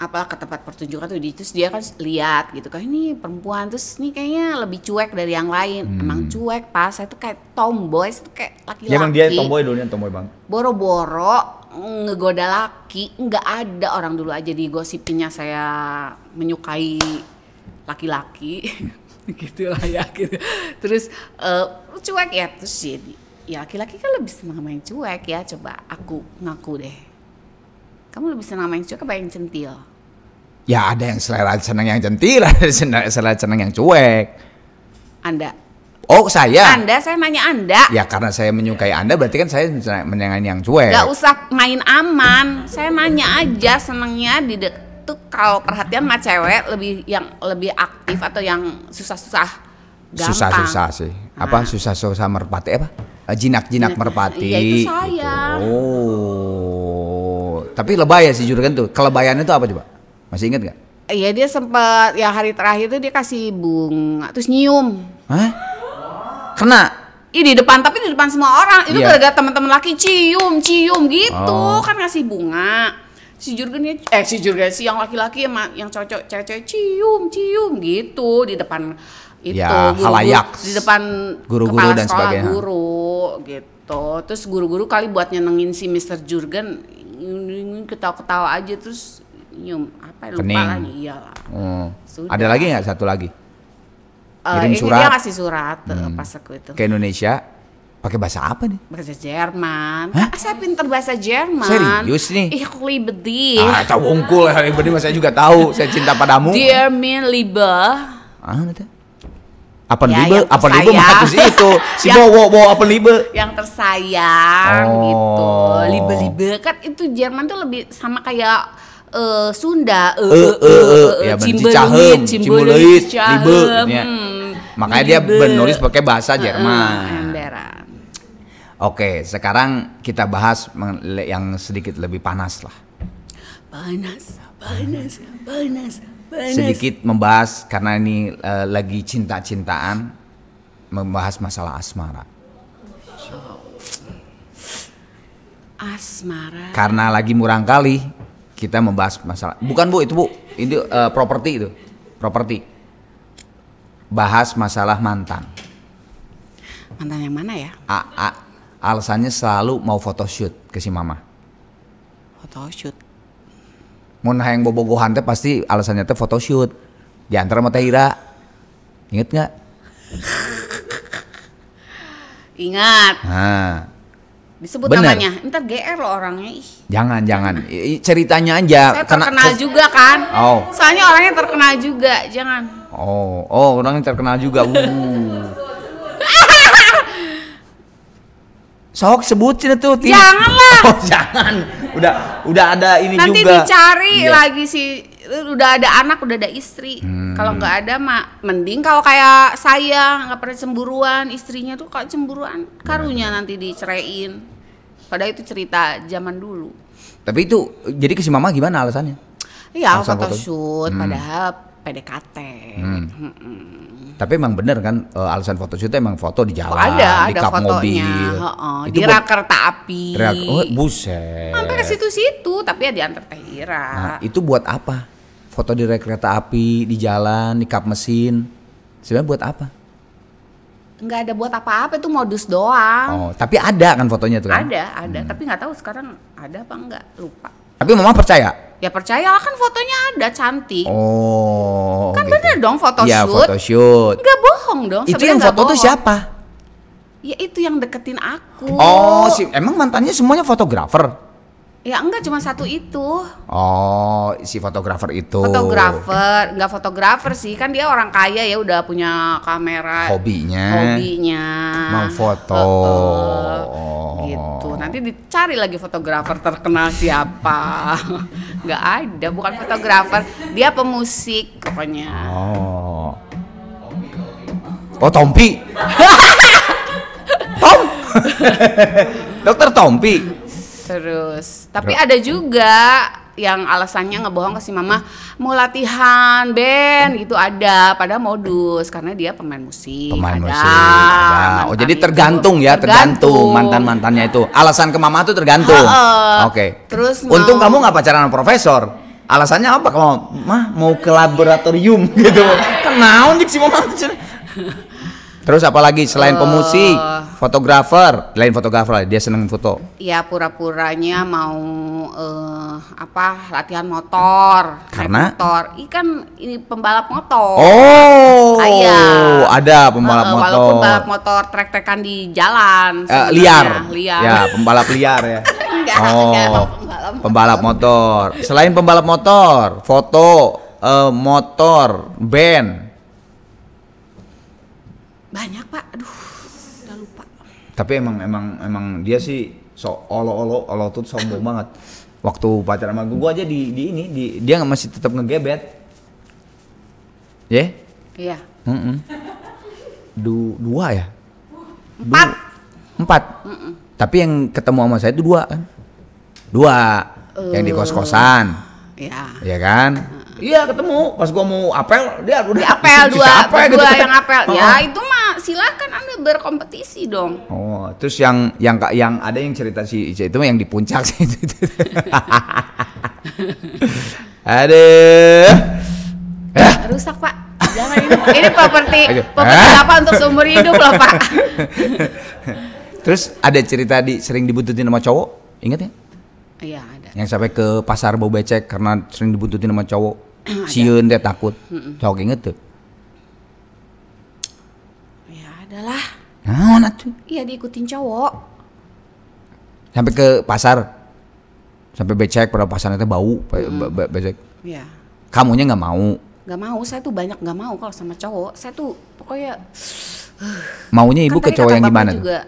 apa ke tempat pertunjukan tuh di terus dia kan lihat gitu kan ini perempuan terus ini kayaknya lebih cuek dari yang lain hmm. emang cuek pas saya tuh kayak tomboy itu kayak laki-laki ya, emang dia tomboy dulu tomboy bang boro-boro ngegoda laki nggak ada orang dulu aja di gosipnya saya menyukai laki-laki <laughs> gitu lah ya gitu terus uh, cuek ya terus jadi ya, ya laki-laki kan lebih senang main cuek ya coba aku ngaku deh kamu lebih senang main cuek apa yang centil Ya ada yang selera senang yang centil, <laughs> ada selera senang yang cuek. Anda. Oh saya. Anda, saya nanya Anda. Ya karena saya menyukai Anda berarti kan saya menyenangi yang cuek. Gak usah main aman, saya nanya aja senangnya di tuh kalau perhatian sama cewek lebih yang lebih aktif atau yang susah-susah. Susah-susah sih. Apa ah. susah-susah merpati apa? Eh, jinak-jinak merpati. Ya itu saya. Oh. Tapi lebay ya si juragan tuh. Kelebayannya itu apa coba? Masih ingat gak? Iya dia sempat ya hari terakhir itu dia kasih bunga terus nyium. Hah? Kena? Ini di depan tapi di depan semua orang itu gara iya. gara yeah. teman-teman laki cium cium gitu oh. kan ngasih bunga si jurgennya eh si jurgen si yang laki-laki yang yang cocok cewek-cewek cium cium gitu di depan itu ya, guru, halayak di depan guru-guru dan sekolah, sebagainya guru gitu terus guru-guru kali buat nyenengin si Mr. Jurgen ketawa-ketawa aja terus nyium apa ya, lupa Kening. lagi iyalah. Hmm. Sudah. Ada lagi nggak satu lagi? Uh, Kirim ini surat. dia ngasih surat eh, hmm. pas aku itu. Ke Indonesia pakai bahasa apa nih? Bahasa Jerman. Hah? Ah, saya pinter bahasa Jerman. Serius nih? aku liebe dich. Ah, tahu ungkul ya, liebe dich saya juga tahu. Saya cinta padamu. Dear min liebe. Ah, nanti. Apa ya, libe Apa libe maksud itu? Si yang, bowo apa libe Yang tersayang gitu. oh. gitu. libe libe kan itu Jerman tuh lebih sama kayak uh, Sunda uh, uh, uh, uh, Cimbeluit Cimbeluit ya. hmm, makanya dia menulis pakai bahasa eh, eh, Jerman Oke, sekarang kita bahas yang sedikit lebih panas lah. Panas, panas, panas, panas. Sedikit membahas karena ini uh, lagi cinta-cintaan, membahas masalah asmara. Asmara. Karena lagi murang kali, kita membahas masalah bukan bu itu bu ini uh, eh, properti itu properti bahas masalah mantan mantan yang mana ya a, a, alasannya selalu mau photoshoot ke si mama photoshoot mau yang bobo teh pasti alasannya teh photoshoot diantar sama Tahira inget nggak <laughs> ingat nah disebut Bener. namanya ntar gr lo orangnya Ih. jangan jangan ceritanya aja saya terkenal juga kan oh soalnya orangnya terkenal juga jangan oh oh orangnya terkenal juga uh. <laughs> sok sebutin tuh tim. jangan <laughs> oh, jangan udah udah ada ini nanti juga nanti dicari iya. lagi si udah ada anak udah ada istri hmm. kalau nggak ada mak mending kalau kayak saya nggak pernah cemburuan istrinya tuh kalau cemburuan karunya nanti diceraiin pada itu cerita zaman dulu tapi itu jadi ke si mama gimana alasannya iya Alasan foto shoot hmm. padahal PDKT hmm. Hmm tapi emang bener kan eh, alasan foto itu emang foto di jalan, ada, di ada kap fotonya, mobil, he -he, di rak kereta api. Rak, oh, buset. Sampai ke situ-situ, tapi ya diantar teh Ira. Nah, itu buat apa? foto di kereta api, di jalan, di kap mesin. Sebenarnya buat apa? Enggak ada buat apa-apa itu modus doang. Oh, tapi ada kan fotonya tuh kan? Ada, ada. Hmm. Tapi nggak tahu sekarang ada apa enggak, lupa. Tapi mama percaya? Ya percaya kan fotonya ada cantik. Oh. Kan oh, gitu. bener dong foto ya, shoot. Foto shoot. Gak bohong dong. Itu yang foto itu tuh siapa? Ya itu yang deketin aku. Oh, si emang mantannya semuanya fotografer. Ya enggak cuma satu itu. Oh, si fotografer itu. Fotografer, enggak fotografer sih, kan dia orang kaya ya udah punya kamera. Hobinya. Hobinya. Memfoto. oh. Gitu. Nanti dicari lagi fotografer terkenal siapa. <laughs> Enggak ada, bukan fotografer, dia pemusik pokoknya. Oh. Oh, Tompi. <laughs> Tom. <laughs> Dokter Tompi. Terus, tapi ada juga yang alasannya ngebohong ke si mama mau latihan band gitu ada pada modus karena dia pemain musik pemain ada, musik ada. oh jadi tergantung itu, ya tergantung, mantan mantannya itu alasan ke mama tuh tergantung oke okay. terus untung kamu nggak pacaran sama profesor alasannya apa kalau mah mau ke laboratorium <laughs> gitu Kenal kan sih mama Terus apalagi selain uh, eh. pemusik, fotografer, lain fotografer dia seneng foto. Iya pura-puranya mau uh, apa latihan motor. Karena motor, ikan ini pembalap motor. Oh, ah, iya. Ada pembalap uh, motor. Walaupun pembalap motor trek-trekan di jalan. Uh, liar, liar. Ya <laughs> pembalap liar ya. enggak, oh, enggak, pembalap, pembalap motor. motor. Selain pembalap motor, foto, uh, motor, band banyak pak, aduh udah lupa. Tapi emang emang emang dia sih so olo olo olo tuh sombong banget. Waktu pacaran sama gue, gue aja di, di ini di, dia masih tetap ngegebet. Ya? Yeah? Iya. Mm -mm. Du, dua ya? Empat. Du, empat. Mm -mm. Tapi yang ketemu sama saya itu dua kan? Dua. Uh, yang di eh. kos kosan. Iya. ya Iya kan? Uh Iya ketemu. Pas gua mau apel dia udah apel dua, apel dua gitu. Kan. yang apel. Oh. Ya itu mah silakan Anda berkompetisi dong. Oh, terus yang yang yang ada yang cerita si Ica itu yang di puncak sih. <laughs> Aduh. Eh. Rusak, Pak. Jangan ini. Ini properti properti eh. apa untuk seumur hidup loh, Pak. <laughs> terus ada cerita di sering dibuntutin sama cowok? Ingat ya? Iya, ada. Yang sampai ke pasar bau becek karena sering dibuntutin sama cowok siun teh takut inget tuh ya adalah naon atuh iya diikutin cowok sampai ke pasar sampai becek pada pasarnya itu bau hmm. becek iya kamunya nggak mau nggak mau saya tuh banyak nggak mau kalau sama cowok saya tuh pokoknya <sighs> maunya kan ibu kan ke cowok yang gimana juga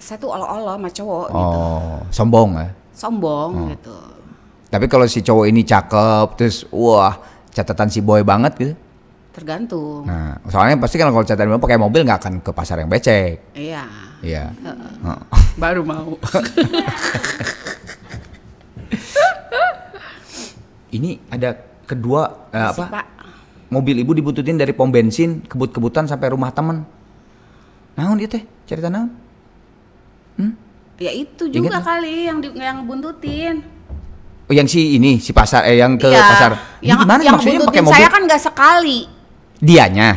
saya tuh olo-olo sama cowok gitu. oh, gitu sombong ya sombong oh. gitu tapi kalau si cowok ini cakep, terus wah catatan si boy banget gitu. Tergantung. Nah, soalnya pasti kan kalau catatan boy pakai mobil nggak akan ke pasar yang becek. Iya. Iya. Uh, uh. <laughs> Baru mau. <laughs> ini ada kedua uh, apa? Pak. Mobil ibu dibuntutin dari pom bensin kebut-kebutan sampai rumah temen. Nah, dia teh? Cerita naon? Hmm? Ya itu juga Ingat kali yang di, yang buntutin. Oh yang si ini si pasar eh yang ke ya, pasar. yang, gimana yang maksudnya pakai mobil? Saya kan nggak sekali. Dianya.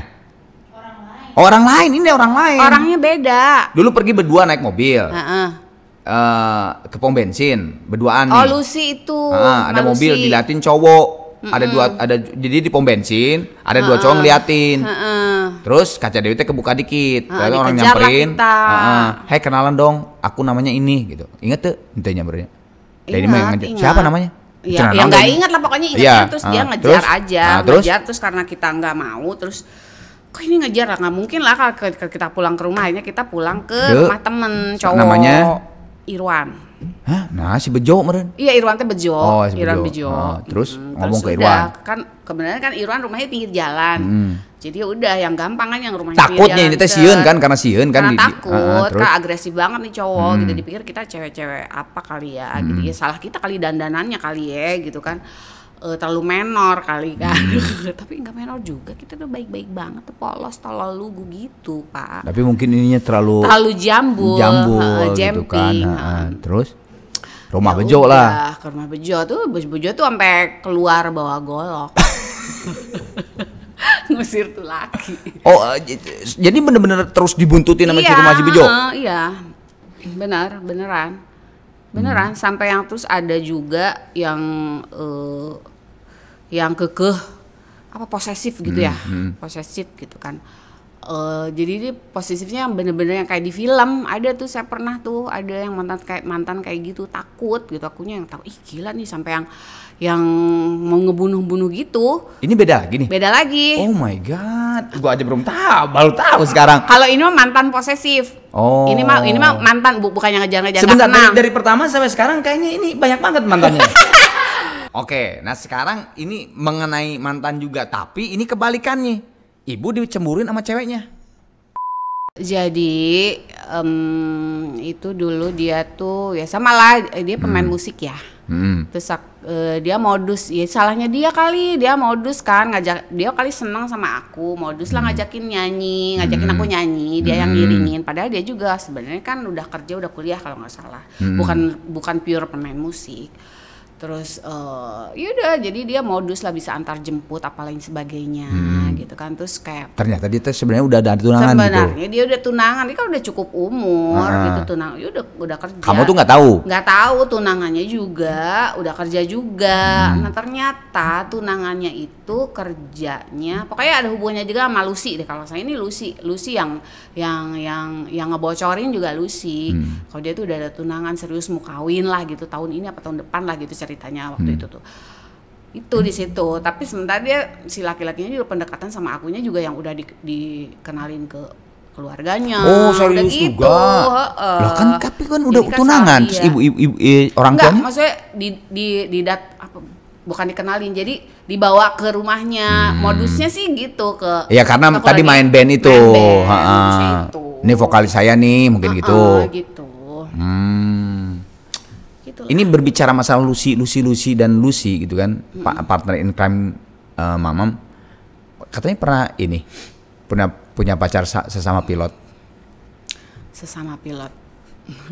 Orang lain. Orang lain ini orang lain. Orangnya beda. Dulu pergi berdua naik mobil. Uh -uh. Uh, ke pom bensin berduaan oh, nih. Lucy itu. Uh, ada Malusi. mobil diliatin cowok. Mm -mm. Ada dua ada jadi di pom bensin ada uh -uh. dua cowok ngeliatin. Uh -uh. Terus kaca Dewi teh kebuka dikit. Uh, Lalu orang nyamperin. Uh -uh. Hei kenalan dong, aku namanya ini gitu. Ingat tuh, ente nyamperin jadi iya, mah yang Ingat. Siapa namanya? Ya, ya nggak ingat lah pokoknya ingat ya, terus uh, dia ah, ngejar terus, aja, uh, terus? ngejar terus karena kita nggak mau terus kok ini ngejar lah nggak mungkin lah kalau kita pulang ke rumah akhirnya kita pulang ke rumah temen cowok namanya Irwan Hah? Nah, si Bejo meren. Iya, Irwan teh Bejo. Oh, si Bejo. Irwan Bejo. Oh, terus hmm, ngomong terus ke Irwan. Udah, kan kebenaran kan Irwan rumahnya pinggir jalan. Hmm. Jadi ya udah yang gampang kan yang rumahnya Takutnya ini teh sieun kan karena sieun kan di, takut, uh, kan agresif banget nih cowok gitu. hmm. gitu dipikir kita cewek-cewek apa kali ya gitu. hmm. gitu ya salah kita kali dandanannya kali ya gitu kan uh, terlalu menor kali kan hmm. <laughs> tapi nggak menor juga kita udah baik-baik banget polos tolol lugu gitu pak tapi mungkin ininya terlalu terlalu jambul jambul uh, gitu kan uh, terus ya rumah ya bejo udah, lah ke rumah bejo tuh bos bejo tuh sampai keluar bawa golok <laughs> ngusir tuh laki oh uh, jadi bener-bener terus dibuntutin sama iya, rumah si bejo uh, iya benar beneran beneran hmm. sampai yang terus ada juga yang uh, yang kekeh apa posesif gitu hmm, ya hmm. posesif gitu kan uh, jadi ini posesifnya yang bener-bener yang kayak di film ada tuh saya pernah tuh ada yang mantan kayak mantan kayak gitu takut gitu akunya yang tahu ih gila nih sampai yang yang mau ngebunuh-bunuh gitu ini beda lagi nih beda lagi oh my god gua aja belum tahu baru tahu sekarang kalau ini mah mantan posesif oh ini mah ini mah mantan bu bukannya ngejar-ngejar sebentar dari, dari pertama sampai sekarang kayaknya ini banyak banget mantannya <laughs> Oke, nah sekarang ini mengenai mantan juga, tapi ini kebalikannya. Ibu dicemburuin sama ceweknya. Jadi um, itu dulu dia tuh ya sama lah dia pemain hmm. musik ya. Hmm. Terus uh, dia modus ya salahnya dia kali dia modus kan ngajak dia kali senang sama aku modus hmm. lah ngajakin nyanyi ngajakin hmm. aku nyanyi dia hmm. yang ngiringin padahal dia juga sebenarnya kan udah kerja udah kuliah kalau nggak salah hmm. bukan bukan pure pemain musik terus uh, eh, yaudah jadi dia modus lah bisa antar jemput apa sebagainya hmm. gitu kan terus kayak ternyata dia tuh sebenarnya udah ada tunangan gitu. sebenarnya dia udah tunangan dia kan udah cukup umur ah. gitu tunang yaudah udah kerja kamu tuh nggak tahu nggak tahu tunangannya juga udah kerja juga hmm. nah ternyata tunangannya itu kerjanya pokoknya ada hubungannya juga sama Lucy deh kalau saya ini Lucy Lucy yang yang yang yang ngebocorin juga Lucy hmm. kalau dia tuh udah ada tunangan serius mau kawin lah gitu tahun ini apa tahun depan lah gitu cari ceritanya waktu hmm. itu tuh itu di situ tapi sementara dia si laki-lakinya juga pendekatan sama akunya juga yang udah di, dikenalin ke keluarganya oh serius gitu. juga uh, lah kan tapi kan udah kan tunangan terus iya. ibu, ibu, ibu, ibu orang tua maksudnya di di di dat apa bukan dikenalin jadi dibawa ke rumahnya hmm. modusnya sih gitu ke ya karena ke tadi main band itu main band, ha -ha. ini vokalis saya nih mungkin ha -ha, gitu gitu hmm gitu ini berbicara masalah Lucy Lucy Lucy dan Lucy gitu kan mm -hmm. partner in crime uh, mamam katanya pernah ini punya punya pacar sesama pilot sesama pilot <laughs>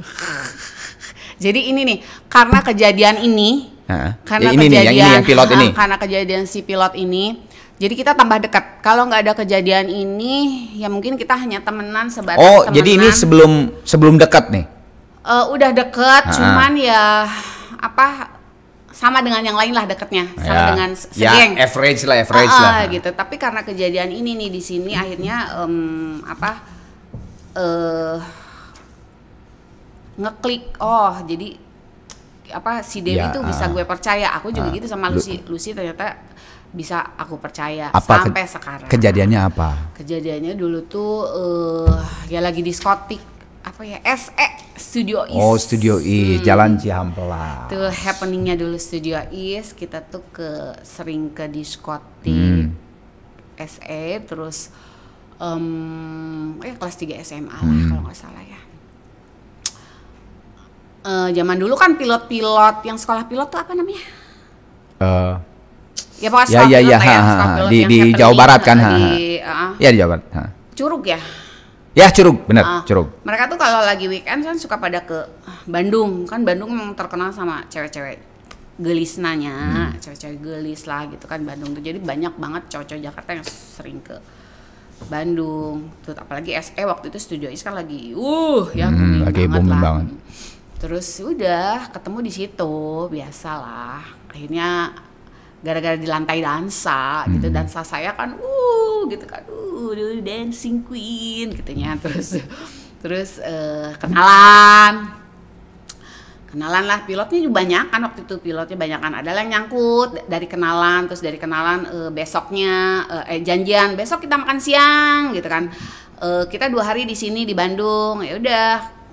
jadi ini nih karena kejadian ini karena ya, ini kejadian nih, yang ini, yang pilot <laughs> ini. karena kejadian si pilot ini jadi kita tambah dekat. Kalau nggak ada kejadian ini, ya mungkin kita hanya temenan sebatas. Oh, temenan. jadi ini sebelum sebelum dekat nih? uh, udah deket ha -ha. cuman ya apa sama dengan yang lain lah deketnya sama ya. dengan ya, segeng ya average lah average uh, lah gitu tapi karena kejadian ini nih di sini akhirnya um, apa uh, ngeklik oh jadi apa si Dewi ya, tuh bisa gue percaya aku juga uh, gitu sama Lucy Lucy ternyata bisa aku percaya apa sampai ke, sekarang kejadiannya apa kejadiannya dulu tuh uh, ya lagi diskotik apa ya SE Studio East. Oh Studio East, hmm. Jalan Cihampelas. Itu happeningnya dulu Studio East, kita tuh ke sering ke diskotik hmm. SE, terus um, eh kelas 3 SMA lah hmm. kalau nggak salah ya. Uh, zaman dulu kan pilot-pilot yang sekolah pilot tuh apa namanya? Uh, ya pokoknya ya, ya, sekolah ya, ya, pilot ya, ya, ha, ha, ha, di, yang di Jawa Barat kan? Ha, ha. Di, uh, ya di Jawa Barat. Ha. Curug ya? Ya Curug, benar uh, Curug. Mereka tuh kalau lagi weekend kan suka pada ke ah, Bandung kan Bandung memang terkenal sama cewek-cewek gelisnanya, hmm. cewek-cewek gelis lah gitu kan Bandung tuh jadi banyak banget cowok-cowok Jakarta yang sering ke Bandung. tuh apalagi SE waktu itu Studio Is kan lagi uh ya hmm, lagi banget lah. banget. Terus udah ketemu di situ biasalah. Akhirnya gara-gara di lantai dansa gitu, hmm. gitu dansa saya kan uh gitu kan uh, dulu dancing queen katanya terus terus uh, kenalan kenalan lah pilotnya juga banyak kan waktu itu pilotnya banyak kan ada yang nyangkut dari kenalan terus dari kenalan uh, besoknya uh, eh janjian besok kita makan siang gitu kan uh, kita dua hari di sini di Bandung ya udah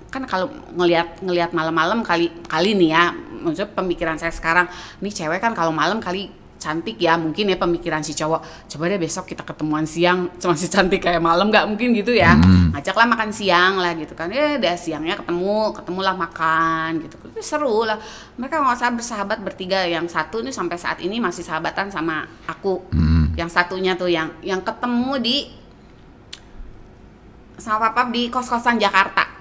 kan kalau ngelihat ngelihat malam-malam kali kali nih ya maksudnya pemikiran saya sekarang nih cewek kan kalau malam kali cantik ya mungkin ya pemikiran si cowok coba deh besok kita ketemuan siang cuma si cantik kayak malam nggak mungkin gitu ya hmm. ajaklah makan siang lah gitu kan ya udah siangnya ketemu ketemulah makan gitu itu seru lah mereka nggak usah bersahabat bertiga yang satu nih sampai saat ini masih sahabatan sama aku hmm. yang satunya tuh yang yang ketemu di sama papa di kos kosan Jakarta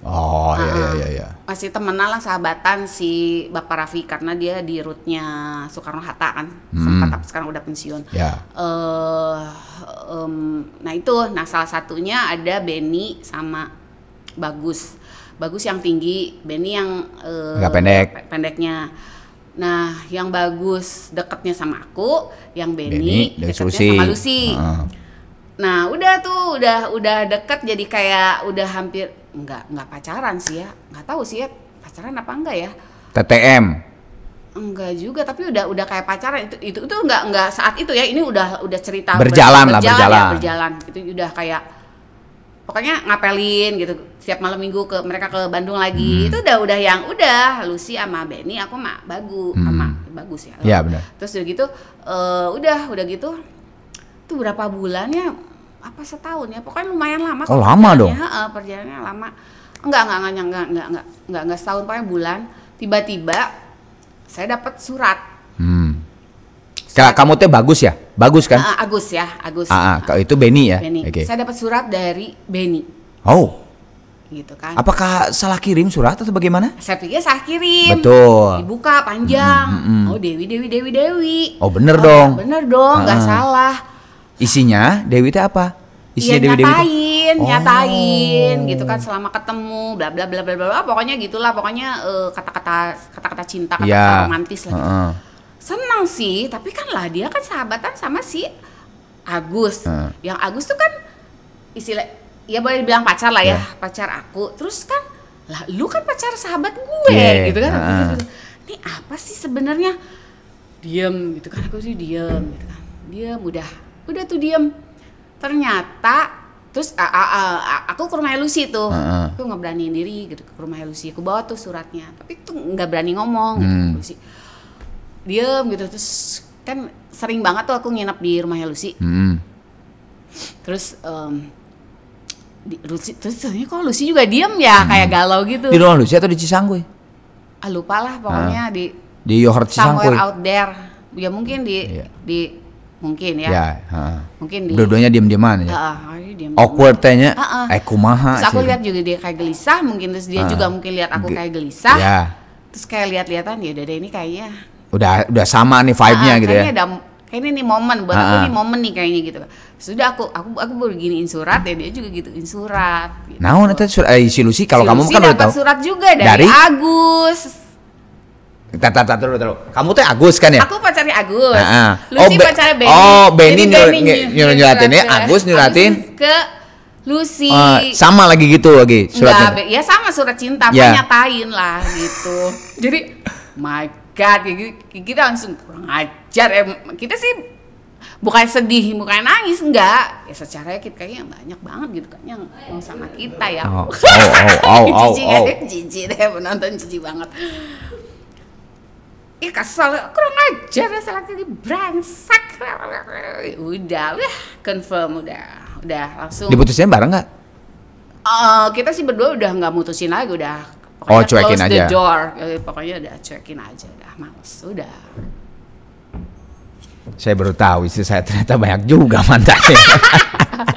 Oh iya iya ah, ah. iya. iya. Masih temenan lah sahabatan si Bapak Raffi karena dia di rootnya Soekarno Hatta kan hmm. sempat tapi sekarang udah pensiun. Ya. Uh, um, nah itu, nah salah satunya ada Benny sama Bagus. Bagus yang tinggi, Benny yang uh, pendek. pendeknya. Nah, yang bagus deketnya sama aku, yang Benny, Benny deketnya sama Lucy. Uh. Nah, udah tuh, udah udah deket jadi kayak udah hampir nggak nggak pacaran sih ya nggak tahu sih ya pacaran apa enggak ya TTM enggak juga tapi udah udah kayak pacaran itu itu itu enggak enggak saat itu ya ini udah udah cerita berjalan, ber, lah berjalan ya, berjalan. Ya, berjalan itu udah kayak pokoknya ngapelin gitu setiap malam minggu ke mereka ke Bandung lagi hmm. itu udah udah yang udah Lucy sama Benny aku mah bagus hmm. sama bagus ya, ya benar. terus udah gitu uh, udah udah gitu tuh berapa bulannya apa setahun ya pokoknya lumayan lama oh lama dong uh, perjalanannya lama enggak enggak enggak enggak enggak enggak enggak enggak setahun pokoknya bulan tiba-tiba saya dapat surat hmm. Kak, kamu teh bagus ya bagus kan uh, Agus ya Agus ah, uh, itu Benny ya Benny. Okay. saya dapat surat dari Benny oh gitu kan. Apakah salah kirim surat atau bagaimana? Saya pikir salah kirim. Betul. Dibuka panjang. mm, hmm, Oh Dewi Dewi Dewi Dewi. Oh bener oh, dong. Bener dong, nggak -uh. salah. Isinya Dewi itu apa? Isinya ya, Dewi Dewi nyatain, oh. nyatain gitu kan selama ketemu bla bla bla bla bla pokoknya gitulah pokoknya eh, kata-kata kata-kata cinta kata-kata yeah. romantis lah. Senang sih, tapi kan lah dia kan sahabatan sama si Agus. Uh. Yang Agus tuh kan istilah ya boleh dibilang pacar lah ya, iya. pacar aku. Terus kan lah lu kan pacar sahabat gue yeah. gitu kan. Uh. apa sih sebenarnya? Diam gitu kan aku sih diam, gitu kan. Dia mudah udah tuh diem ternyata terus a, a, a, aku ke rumah Lucy tuh uh ah, -huh. Ah. aku nggak berani diri gitu ke rumah Lucy aku bawa tuh suratnya tapi tuh nggak berani ngomong gitu hmm. Lucy diem gitu terus kan sering banget tuh aku nginep di rumah Lucy hmm. terus um, di, Lucy, terus ternyata kok Lucy juga diem ya hmm. kayak galau gitu di rumah Lucy atau di Cisangkuy ah lupa lah pokoknya ah. di di Yohart Cisangkuy somewhere out there ya mungkin di yeah. di mungkin ya, ya uh, mungkin di, dua-duanya diam-diaman ya uh, uh, awkward tanya uh, uh. eh kumaha terus aku lihat juga dia kayak gelisah mungkin terus dia uh, juga mungkin lihat aku kayak gelisah ya. terus kayak lihat-lihatan ya udah deh ini kayaknya udah udah sama nih vibe-nya uh, gitu ya ada, kayaknya ini momen buat uh, aku ini momen nih kayaknya gitu sudah aku aku aku baru giniin surat ya dia juga gituin surat gitu. nah itu surat eh, si Lucy kalau kamu kan udah tahu surat juga dari, dari Agus Tata tata dulu dulu. Kamu tuh Agus kan ya? Aku pacarnya Agus. Nah, Lucy oh, pacarnya Benny. Oh, Benny nyuruh nyuratin ya. Agus nyuratin ke Lucy. Uh, sama lagi gitu lagi suratnya. Enggak, ya sama surat cinta, yeah. Ya. nyatain lah gitu. Jadi my god, ya, gitu, kita langsung kurang ajar ya. Kita sih bukan sedih, bukan nangis, enggak. Ya secara kita kayaknya banyak banget gitu kan yang, sama kita ya. Oh, oh, oh, oh, <laughs> oh, oh, oh. Ya, jijik, jijik deh penonton jijik banget Ih kesel, kurang ajar salah ini brangsak. Udah, udah confirm udah, udah langsung. Diputusin bareng nggak? Uh, kita sih berdua udah nggak mutusin lagi, udah pokoknya oh, cuekin close aja. the door. Ya, pokoknya udah cuekin aja, udah males, udah. Saya baru tahu istri saya ternyata banyak juga mantannya.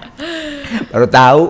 <laughs> baru tahu.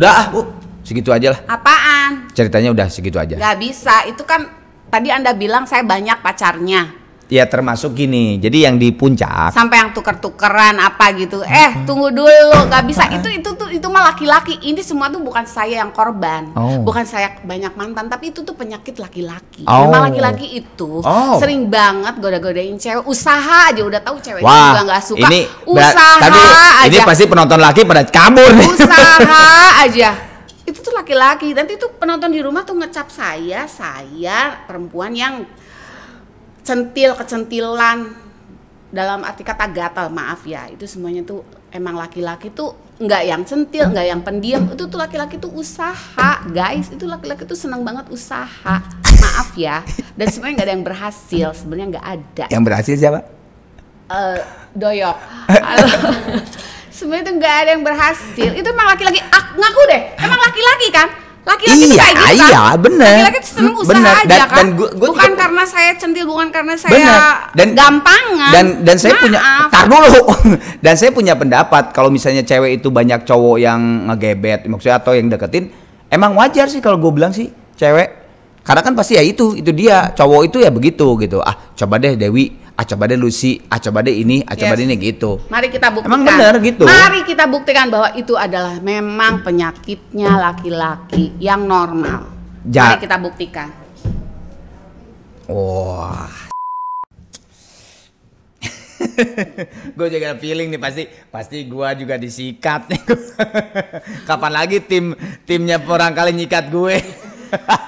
Udah, Bu. Segitu aja lah. Apaan? Ceritanya udah segitu aja. Gak bisa, itu kan tadi Anda bilang saya banyak pacarnya. Ya termasuk gini, jadi yang di puncak sampai yang tuker-tukeran apa gitu. Eh hmm. tunggu dulu, gak bisa itu itu tuh itu mah laki-laki. Ini semua tuh bukan saya yang korban, oh. bukan saya banyak mantan, tapi itu tuh penyakit laki-laki. Oh. Memang laki-laki itu oh. sering banget goda-godain cewek. Usaha aja udah tahu cewek Wah, juga nggak suka. Ini usaha tapi aja. Ini pasti penonton laki pada kabur. Usaha <laughs> aja itu tuh laki-laki nanti tuh penonton di rumah tuh ngecap saya saya perempuan yang centil kecentilan dalam arti kata gatal maaf ya itu semuanya tuh emang laki-laki tuh nggak yang centil nggak yang pendiam itu tuh laki-laki tuh usaha guys itu laki-laki tuh seneng banget usaha maaf ya dan sebenarnya nggak ada yang berhasil sebenarnya nggak ada yang berhasil siapa uh, doyok <laughs> sebenarnya itu nggak ada yang berhasil itu emang laki-laki ngaku deh emang laki-laki kan laki-laki iya, kayak gitu iya, kan? iya, bener. Laki-laki itu seneng usaha bener. Dan, aja kan. Dan gua, gua bukan juga, karena saya centil, bukan karena saya bener. Dan, gampangan. Dan dan saya Maaf. punya tar dulu. <laughs> dan saya punya pendapat kalau misalnya cewek itu banyak cowok yang ngegebet maksudnya atau yang deketin, emang wajar sih kalau gue bilang sih cewek. Karena kan pasti ya itu, itu dia cowok itu ya begitu gitu. Ah, coba deh Dewi ah coba deh Lucy, ah coba deh ini, ah coba yes. deh ini gitu. Mari kita buktikan. Emang benar gitu. Mari kita buktikan bahwa itu adalah memang penyakitnya laki-laki yang normal. Ja Mari kita buktikan. Wah. <laughs> gue juga feeling nih pasti pasti gue juga disikat nih <laughs> kapan lagi tim timnya orang kali nyikat gue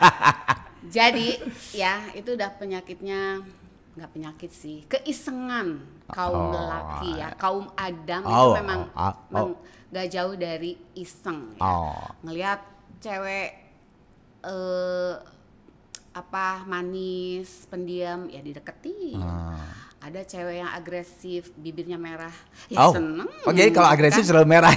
<laughs> jadi ya itu udah penyakitnya nggak penyakit sih keisengan kaum oh. lelaki ya iya. kaum Adam oh. itu memang, oh. Ah, oh. gak jauh dari iseng ya. oh. ngelihat cewek eh, apa manis pendiam ya dideketin ah ada cewek yang agresif bibirnya merah ya oh. seneng oh jadi kalau kan? agresif kan? selalu merah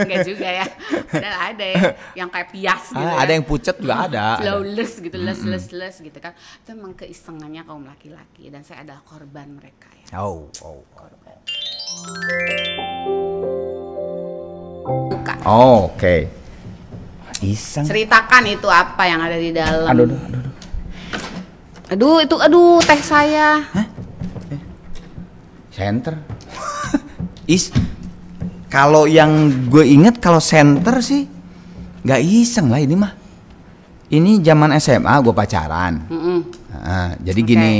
enggak <laughs> juga ya padahal ada ya yang kayak pias ah, gitu ah, ya. ada yang pucet juga ada flawless gitu mm -hmm. less gitu kan itu emang keisengannya kaum laki-laki dan saya adalah korban mereka ya oh oh, oh. korban Buka. oh oke okay. iseng ceritakan itu apa yang ada di dalam aduh aduh, aduh. Aduh, itu aduh teh saya. Hah? Center. Eh, <laughs> Is kalau yang gue inget kalau center sih nggak iseng lah ini mah. Ini zaman SMA gue pacaran. Mm -mm. Nah, jadi okay. gini,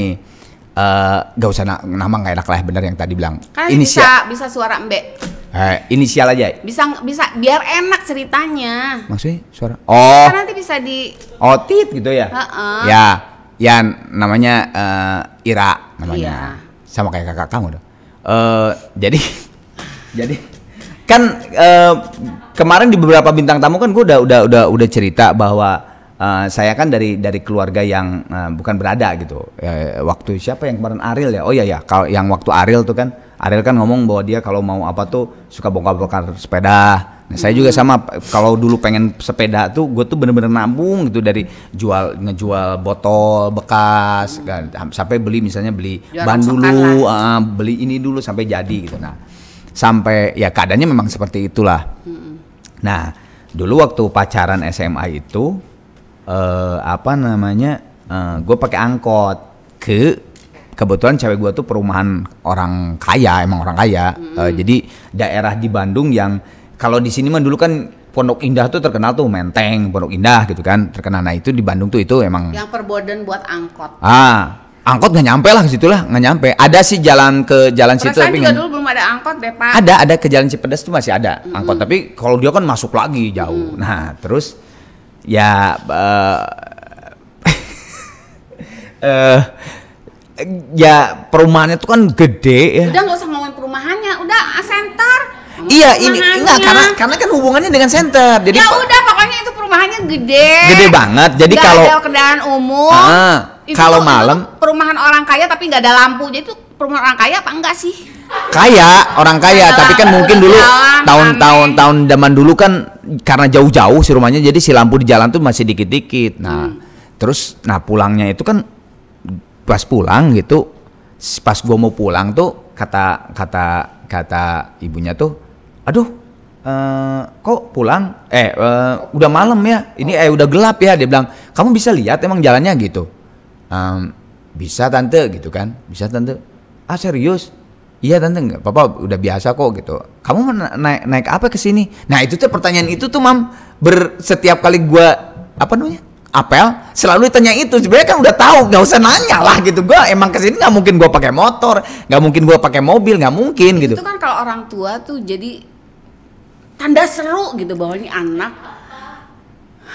uh, eh, gak usah na nama nggak enak lah bener yang tadi bilang. Kan inisial. bisa bisa suara Mbak. Eh, inisial aja. Bisa bisa biar enak ceritanya. Maksudnya suara. Kan oh. Karena nanti bisa di. Otit oh, gitu ya. Uh -uh. Ya Ya namanya uh, Ira namanya. Iya. Sama kayak kakak kamu dong. Uh, jadi <laughs> jadi kan uh, kemarin di beberapa bintang tamu kan gue udah udah udah udah cerita bahwa uh, saya kan dari dari keluarga yang uh, bukan berada gitu. Uh, waktu siapa yang kemarin Ariel ya? Oh iya ya, kalau yang waktu Ariel tuh kan Ariel kan ngomong bahwa dia kalau mau apa tuh suka bongkar-bongkar sepeda. Nah, saya juga sama kalau dulu pengen sepeda tuh gue tuh bener-bener nabung gitu dari jual ngejual botol bekas kan, sampai beli misalnya beli ya, ban dulu, uh, beli ini dulu sampai jadi gitu. Nah, sampai ya keadaannya memang seperti itulah. Nah, dulu waktu pacaran SMA itu uh, apa namanya? Uh, eh, gue pakai angkot ke kebetulan cewek gue tuh perumahan orang kaya emang orang kaya mm uh, jadi daerah di Bandung yang kalau di sini mah dulu kan Pondok Indah tuh terkenal tuh Menteng, Pondok Indah gitu kan terkenal. Nah itu di Bandung tuh itu emang yang perboden buat angkot. Ah, angkot nggak nyampe lah ke situ lah nggak nyampe ada sih jalan ke jalan Perasaan situ tapi juga dulu belum ada angkot deh pak ada ada ke jalan Cipedes tuh masih ada mm angkot tapi kalau dia kan masuk lagi jauh mm nah terus ya uh, uh, <laughs> ya perumahannya tuh kan gede ya. Udah nggak usah ngomongin perumahannya, udah center. Ah, iya ini enggak karena karena kan hubungannya dengan center. Jadi ya udah pokoknya itu perumahannya gede. Gede banget. Jadi gak kalau ada kendaraan umum. Ah, itu kalau malam perumahan orang kaya tapi nggak ada lampu. Jadi itu perumahan orang kaya apa enggak sih? Kaya, orang kaya, tapi kan mungkin dulu tahun-tahun tahun zaman dulu kan karena jauh-jauh si rumahnya jadi si lampu di jalan tuh masih dikit-dikit. Nah, hmm. terus nah pulangnya itu kan pas pulang gitu pas gue mau pulang tuh kata kata kata ibunya tuh aduh Uh, kok pulang? Eh, uh, udah malam ya. Ini eh udah gelap ya. Dia bilang, kamu bisa lihat emang jalannya gitu. Um, bisa tante gitu kan? Bisa tante. Ah serius? Iya tante nggak papa udah biasa kok gitu. Kamu naik naik apa ke sini? Nah itu tuh pertanyaan itu tuh mam ber setiap kali gue apa namanya apel selalu ditanya itu sebenarnya kan udah tahu nggak usah nanya lah gitu gue emang kesini nggak mungkin gue pakai motor nggak mungkin gue pakai mobil nggak mungkin gitu itu kan kalau orang tua tuh jadi tanda seru gitu bahwa ini anak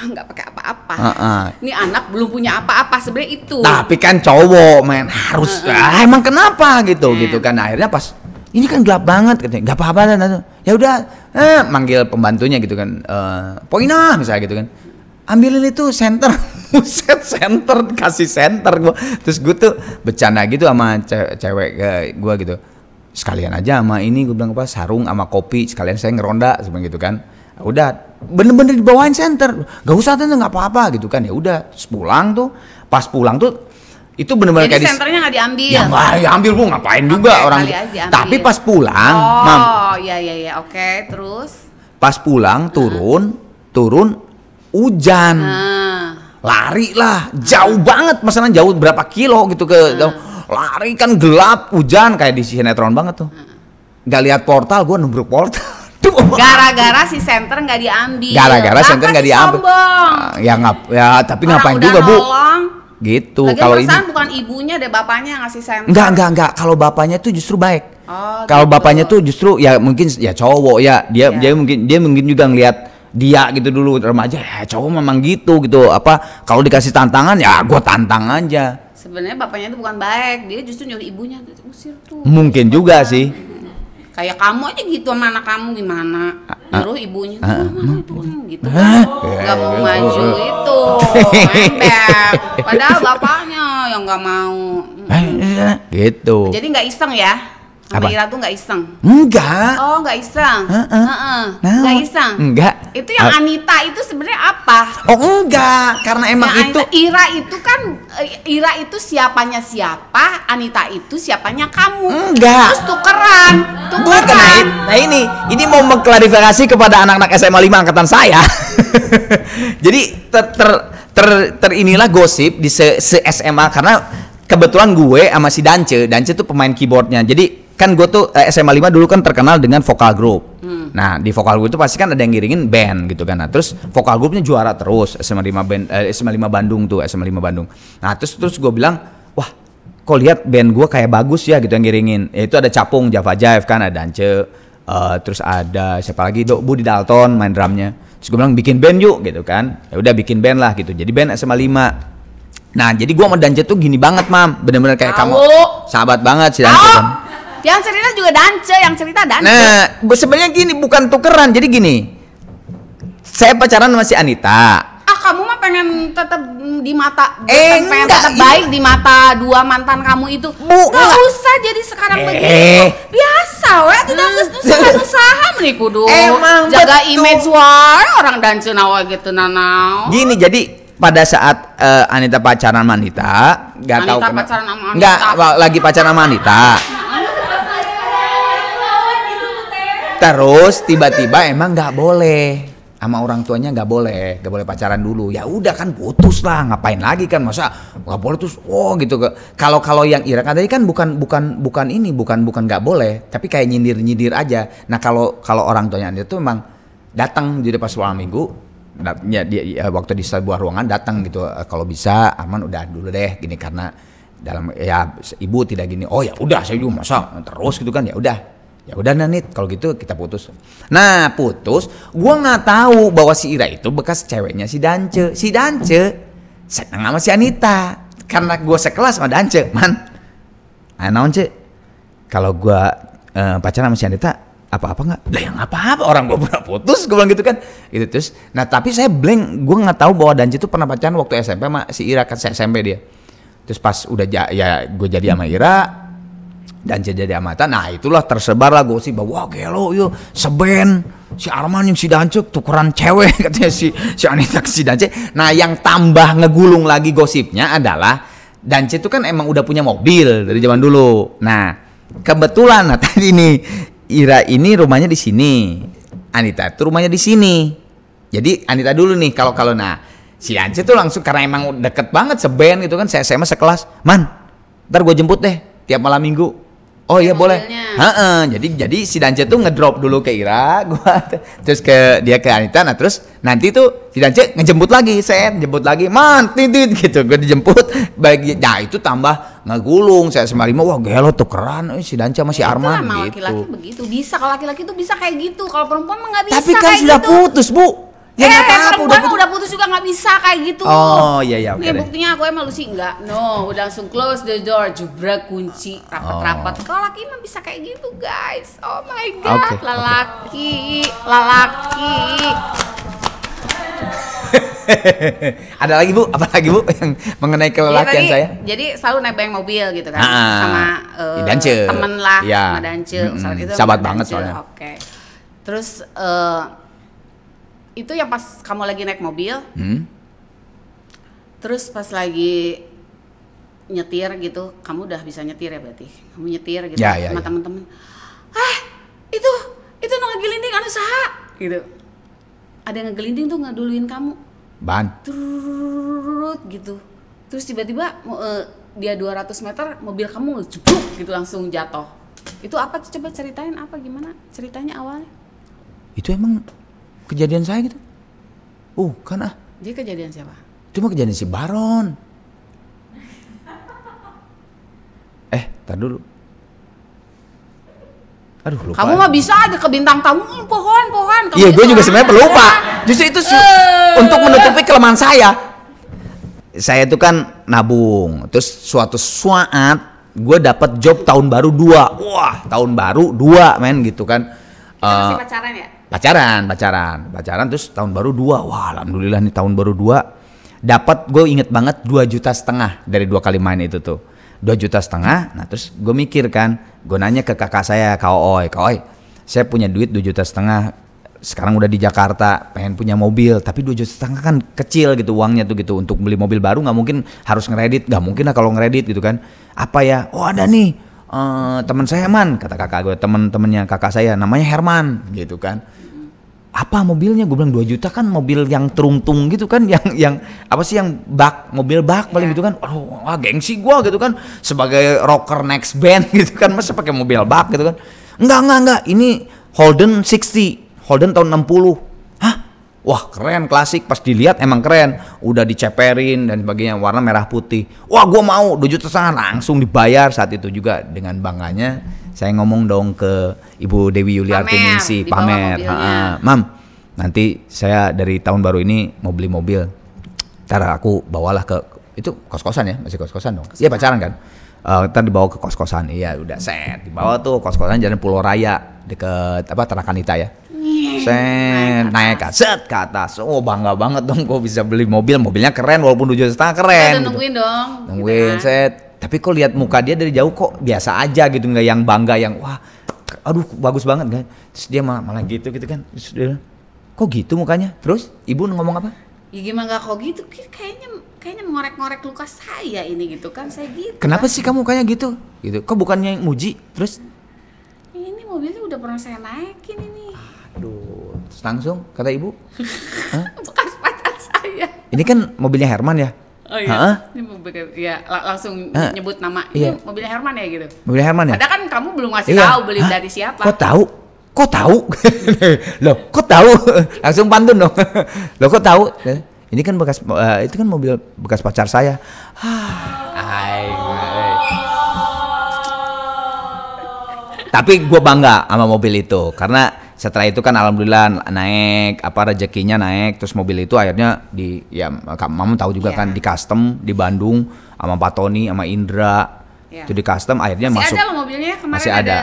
nggak pakai apa-apa. Uh -uh. Ini anak belum punya apa-apa sebenarnya itu. Tapi kan cowok main harus uh -uh. Ah, emang kenapa gitu uh. gitu kan akhirnya pas ini kan gelap banget katanya nggak apa-apa ya udah eh, manggil pembantunya gitu kan eh, poinah misalnya gitu kan ambilin itu center muset <laughs> center kasih center gua. Terus gue tuh bercanda gitu sama cewek, cewek eh, gue gitu. Sekalian aja sama ini gue bilang apa sarung sama kopi sekalian saya ngeronda seperti gitu kan. Ya udah bener-bener dibawain center. Gak usah tuh nggak apa-apa gitu kan ya udah. pulang tuh pas pulang tuh itu benar-benar kayak senternya nggak diambil ya nggak diambil ya bu ngapain okay, juga orang gitu. aja, tapi pas pulang oh iya iya iya oke okay, terus pas pulang turun uh turun hujan. Ah. Lari lah, jauh ah. banget, masalah jauh berapa kilo gitu ke ah. lari kan gelap, hujan kayak di sinetron banget tuh. Ah. lihat portal, gue nubruk portal. <laughs> Gara-gara si center nggak diambil. Gara-gara center nggak si diambil. Sombong. Ah, ya ngap, ya tapi Orang ngapain juga bu? gitu kalau ini bukan ibunya deh bapaknya yang ngasih center. enggak enggak enggak kalau bapaknya tuh justru baik oh, kalau gitu. bapaknya tuh justru ya mungkin ya cowok ya dia yeah. dia mungkin dia mungkin juga ngelihat dia gitu dulu remaja ya cowok memang gitu gitu apa kalau dikasih tantangan ya gue tantang aja sebenarnya bapaknya itu bukan baik dia justru nyuruh ibunya usir tuh mungkin juga sih kayak kamu aja gitu sama anak kamu gimana ah, ah. nyuruh ibunya ah, uh, ah. itu gitu nggak mau iya, maju iya. itu padahal bapaknya yang nggak mau eh, eh, gitu jadi nggak iseng ya sama Ira tuh gak iseng. Enggak. Oh, gak iseng. Heeh. Uh -uh. uh nah, nggak iseng. Enggak. Itu yang ah. Anita itu sebenarnya apa? Oh, enggak. Karena emang itu Anita, Ira itu kan Ira itu siapanya siapa, Anita itu siapanya kamu. Enggak. Terus tukeran. Tukeran. Bukan, nah ini ini mau mengklarifikasi kepada anak-anak SMA 5 angkatan saya. <laughs> Jadi ter, ter ter ter inilah gosip di se, se SMA karena kebetulan gue sama si Dance, Dance tuh pemain keyboardnya. Jadi kan gue tuh eh, SMA 5 dulu kan terkenal dengan vokal grup Hmm. Nah di vokal group itu pasti kan ada yang ngiringin band gitu kan. Nah terus vokal grupnya juara terus SMA 5 band eh, SMA 5 Bandung tuh SMA 5 Bandung. Nah terus terus gue bilang wah kok lihat band gue kayak bagus ya gitu yang ngiringin. Ya, itu ada Capung Java Jive kan ada Ance uh, terus ada siapa lagi Dok Budi Dalton main drumnya. Terus gue bilang bikin band yuk gitu kan. Ya udah bikin band lah gitu. Jadi band SMA 5 Nah, jadi gue sama Dance tuh gini banget, Mam. Bener-bener kayak Tau. kamu. Sahabat banget si Dance kan. Yang cerita juga Dance, yang cerita Dance. Nah, sebenarnya gini, bukan tukeran. Jadi gini. Saya pacaran sama si Anita. Ah, kamu mah pengen tetap di mata eh, pengen tetap baik di mata dua mantan kamu itu. Bu, gak usah jadi sekarang eh. begitu. Biasa we atuh hmm. geus usaha usaha meni kudu. Emang jaga betul. image war orang Dance nawa gitu nanau. Gini, jadi pada saat uh, Anita pacaran sama Anita, gak Anita pacaran sama Anita. Enggak, lagi pacaran sama Anita. terus tiba-tiba emang nggak boleh sama orang tuanya nggak boleh nggak boleh pacaran dulu ya udah kan putus lah ngapain lagi kan masa nggak boleh terus oh gitu kalau kalau yang Irak kan tadi kan bukan bukan bukan ini bukan bukan nggak boleh tapi kayak nyindir nyindir aja nah kalau kalau orang tuanya tuh emang datang jadi pas malam minggu ya, dia, ya, waktu di sebuah ruangan datang gitu eh, kalau bisa aman udah dulu deh gini karena dalam ya ibu tidak gini oh ya udah saya juga masa terus gitu kan ya udah ya udah nanit kalau gitu kita putus nah putus gue nggak tahu bahwa si Ira itu bekas ceweknya si Dance si Dance seneng sama si Anita karena gue sekelas sama Dance man anaon ce kalau gue uh, pacaran sama si Anita apa-apa nggak lah yang apa-apa orang gue pernah putus gue bilang gitu kan itu terus nah tapi saya blank gue nggak tahu bahwa Dance itu pernah pacaran waktu SMP sama si Ira kan SMP dia terus pas udah ja, ya gue jadi sama Ira dan jadi amatan nah itulah tersebarlah gosip bahwa wah gelo yo iya. seben si Arman yang si Dancuk tukeran cewek <laughs> katanya si si Anita si Dance nah yang tambah ngegulung lagi gosipnya adalah Dance itu kan emang udah punya mobil dari zaman dulu nah kebetulan nah <laughs> tadi ini Ira ini rumahnya di sini Anita itu rumahnya di sini jadi Anita dulu nih kalau kalau nah si Dance tuh langsung karena emang deket banget seben gitu kan saya SMA sekelas man ntar gue jemput deh tiap malam minggu Oh iya boleh. Heeh, jadi jadi si Dance tuh ngedrop dulu ke Ira, <laughs> gua terus ke dia ke Anita, nah terus nanti tuh si Dance ngejemput lagi, set jemput lagi, man titit <laughs> gitu, gue dijemput, baik nah itu tambah ngegulung saya sama wah gelo tuh keren, eh, si Dance sama si nah, Arman gitu. laki-laki begitu, bisa kalau laki-laki tuh bisa kayak gitu, kalau perempuan mah nggak bisa. Tapi kan sudah gitu. putus bu. Ya eh, apa-apa udah putus. udah putus juga nggak bisa kayak gitu. Oh iya iya. Okay Nih buktinya aku emang lu sih enggak. No, udah langsung close the door, jebret kunci rapat-rapat. Oh. Kalau laki emang bisa kayak gitu, guys. Oh my god, okay, lelaki, okay. lelaki. <laughs> Ada lagi Bu, apa lagi Bu yang mengenai iya, kelelakian ya, saya? Jadi selalu nebeng mobil gitu kan ah, sama uh, ya eh, dance. temen lah, ya. sama Dance. -hmm. itu sahabat banget dance. soalnya. Oke. Okay. Terus uh, itu yang pas kamu lagi naik mobil hmm? terus pas lagi nyetir gitu kamu udah bisa nyetir ya berarti kamu nyetir gitu ya, ya, sama ya. temen-temen ah itu itu no gelinding anu saha gitu ada yang ngegelinding tuh ngeduluin kamu ban Trut, gitu terus tiba-tiba uh, dia 200 meter mobil kamu jebuk gitu langsung jatuh itu apa coba ceritain apa gimana ceritanya awalnya itu emang kejadian saya gitu uh kan ah jadi kejadian siapa cuma kejadian si Baron eh tar dulu Aduh lupa. Kamu ya. mah bisa aja ke bintang tamu hmm, pohon pohon. Iya gue juga sebenarnya pelupa. Justru itu uh. untuk menutupi kelemahan saya. Saya itu kan nabung. Terus suatu saat gue dapat job tahun baru dua. Wah tahun baru dua men gitu kan. Kita uh, masih eh, pacaran pacaran pacaran terus tahun baru dua wah alhamdulillah nih tahun baru dua dapat gue inget banget dua juta setengah dari dua kali main itu tuh dua juta setengah nah terus gue mikir kan gue nanya ke kakak saya kau Oi kau Oi saya punya duit dua juta setengah sekarang udah di Jakarta pengen punya mobil tapi dua juta setengah kan kecil gitu uangnya tuh gitu untuk beli mobil baru nggak mungkin harus ngeredit nggak mungkin lah kalau ngeredit gitu kan apa ya oh ada nih uh, teman saya man kata kakak gue teman-temannya kakak saya namanya Herman gitu kan apa mobilnya gue bilang 2 juta kan mobil yang teruntung gitu kan yang yang apa sih yang bak mobil bak paling yeah. gitu kan oh wah gengsi gue gitu kan sebagai rocker next band <laughs> gitu kan masa pakai mobil bak gitu kan enggak enggak enggak ini Holden 60 Holden tahun 60 hah wah keren klasik pas dilihat emang keren udah diceperin dan sebagainya warna merah putih wah gue mau 2 juta setengah langsung dibayar saat itu juga dengan bangganya saya ngomong dong ke Ibu Dewi Yuliarti Ningsi pamer, pamer. Ha -ha. mam nanti saya dari tahun baru ini mau beli mobil ntar aku bawalah ke itu kos kosan ya masih kos kosan dong iya pacaran kan uh, ntar dibawa ke kos kosan iya udah set dibawa tuh kos kosan jalan Pulau Raya deket apa Terakanita ya Set naik ke set ke atas. Oh bangga banget dong kok bisa beli mobil. Mobilnya keren walaupun tujuh setengah keren. Kita gitu. nungguin dong. Nungguin gitu kan? set tapi kok lihat muka dia dari jauh kok biasa aja gitu nggak yang bangga yang wah aduh bagus banget kan terus dia malah, malah gitu gitu kan terus dia kok gitu mukanya terus ibu ngomong apa ya gimana gak kok gitu kayaknya kayaknya ngorek ngorek luka saya ini gitu kan saya gitu kenapa kan? sih kamu mukanya gitu gitu kok bukannya yang muji terus ini mobilnya udah pernah saya naikin ini aduh terus langsung kata ibu <laughs> bekas pacar saya ini kan mobilnya Herman ya Oh iya. Ha? Ya, langsung ha? nyebut nama. Iya. Ini mobilnya Herman ya gitu. Mobil Herman ya. Ada kan kamu belum ngasih iya. tahu beli Hah? dari siapa. Kok tahu? Kok tahu? <laughs> Loh, kok tahu? <laughs> langsung pantun dong. <laughs> Loh, kok tahu? Ini kan bekas uh, itu kan mobil bekas pacar saya. Hai. Tapi gue bangga sama mobil itu karena setelah itu kan alhamdulillah naik apa rezekinya naik terus mobil itu akhirnya di ya kamu tahu juga yeah. kan di custom di Bandung sama Pak Tony sama Indra yeah. itu di custom akhirnya masih masuk ada loh mobilnya kemarin masih ada, ada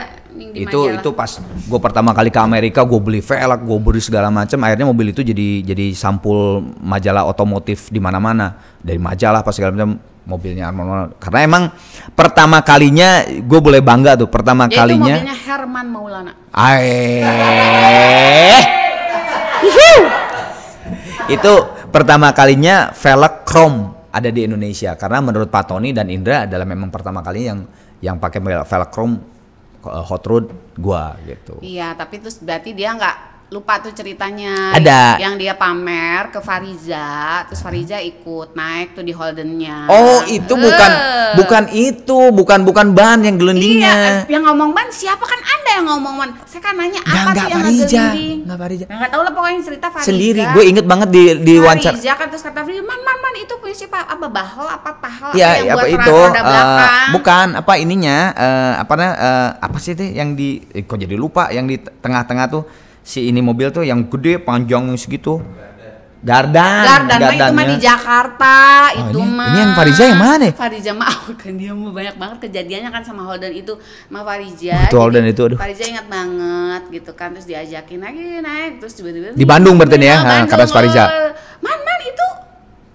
itu majalah. itu pas gue pertama kali ke Amerika gue beli velg gue beli segala macam akhirnya mobil itu jadi jadi sampul majalah otomotif di mana-mana dari majalah pas segala macam mobilnya Arman Maulana karena emang pertama kalinya gue boleh bangga tuh pertama Yaitu kalinya mobilnya Herman Maulana Aeh itu pertama kalinya velg chrome ada di Indonesia karena menurut Pak Tony dan Indra adalah memang pertama kali yang yang pakai velg chrome eh, hot rod gua gitu iya tapi terus berarti dia nggak lupa tuh ceritanya ada yang dia pamer ke Fariza terus Fariza ikut naik tuh di Holdennya oh itu uh. bukan eh. bukan itu bukan bukan ban yang gelendingnya iya eh, yang ngomong ban siapa kan anda yang ngomong ban saya kan nanya apa nggak, sih yang Fariza nggak Fariza nggak tahu lah pokoknya cerita Fariza sendiri gue inget banget di di wawancara Fariza kan terus kata Fariza man man man itu punya siapa apa bahol apa pahal ya, apa yang ya, apa buat itu roda eh, belakang uh, bukan apa ininya uh, apa uh, apa sih deh yang di eh, kok jadi lupa yang di tengah-tengah tuh si ini mobil tuh yang gede panjang segitu Dardan, Dardan mah itu mah di Jakarta, oh, itu ini, mah. Ini yang Fariza yang mana? Ya? Fariza mah <laughs> oh, kan dia mau banyak banget kejadiannya kan sama Holden itu mah Fariza. Itu Holden itu aduh. Fariza ingat banget gitu kan terus diajakin lagi naik terus tiba-tiba di Bandung berarti ya, nah, kata Fariza. Eh, man man itu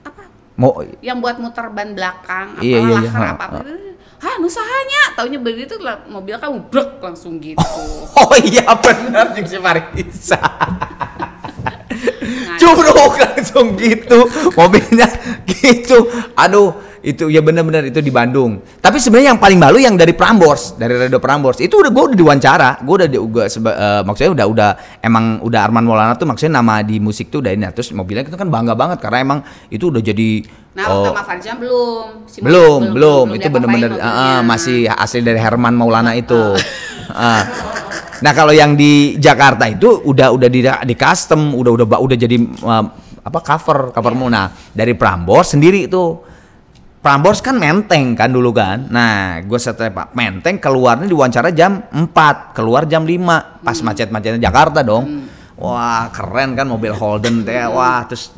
apa? Mau yang buat muter ban belakang iya, apa iya, iya, apa apa hah nusahanya taunya beli lah, mobil kamu brek langsung gitu oh, <laughs> oh iya benar si Marisa curug langsung gitu mobilnya gitu aduh itu ya benar-benar itu di Bandung. Tapi sebenarnya yang paling malu yang dari Prambors, dari Redo Prambors. Itu udah gue udah diwawancara, gue udah di, gua, seba, uh, maksudnya udah udah emang udah Arman Maulana tuh maksudnya nama di musik tuh dari ini nah, terus mobilnya itu kan bangga banget karena emang itu udah jadi Nah, oh. Eh, sama Farzan belum. Si belum, belum, belum. Itu benar-benar uh, masih asli dari Herman Maulana itu. Uh. uh. Nah, kalau yang di Jakarta itu udah udah di, di custom, udah udah udah jadi uh, apa cover cover yeah. dari Prambors sendiri itu Prambors kan menteng kan dulu kan. Nah, gue setelah Pak Menteng keluarnya diwawancara jam 4, keluar jam 5 pas hmm. macet-macetnya Jakarta dong. Hmm. Wah, keren kan mobil Holden teh. Hmm. Wah, terus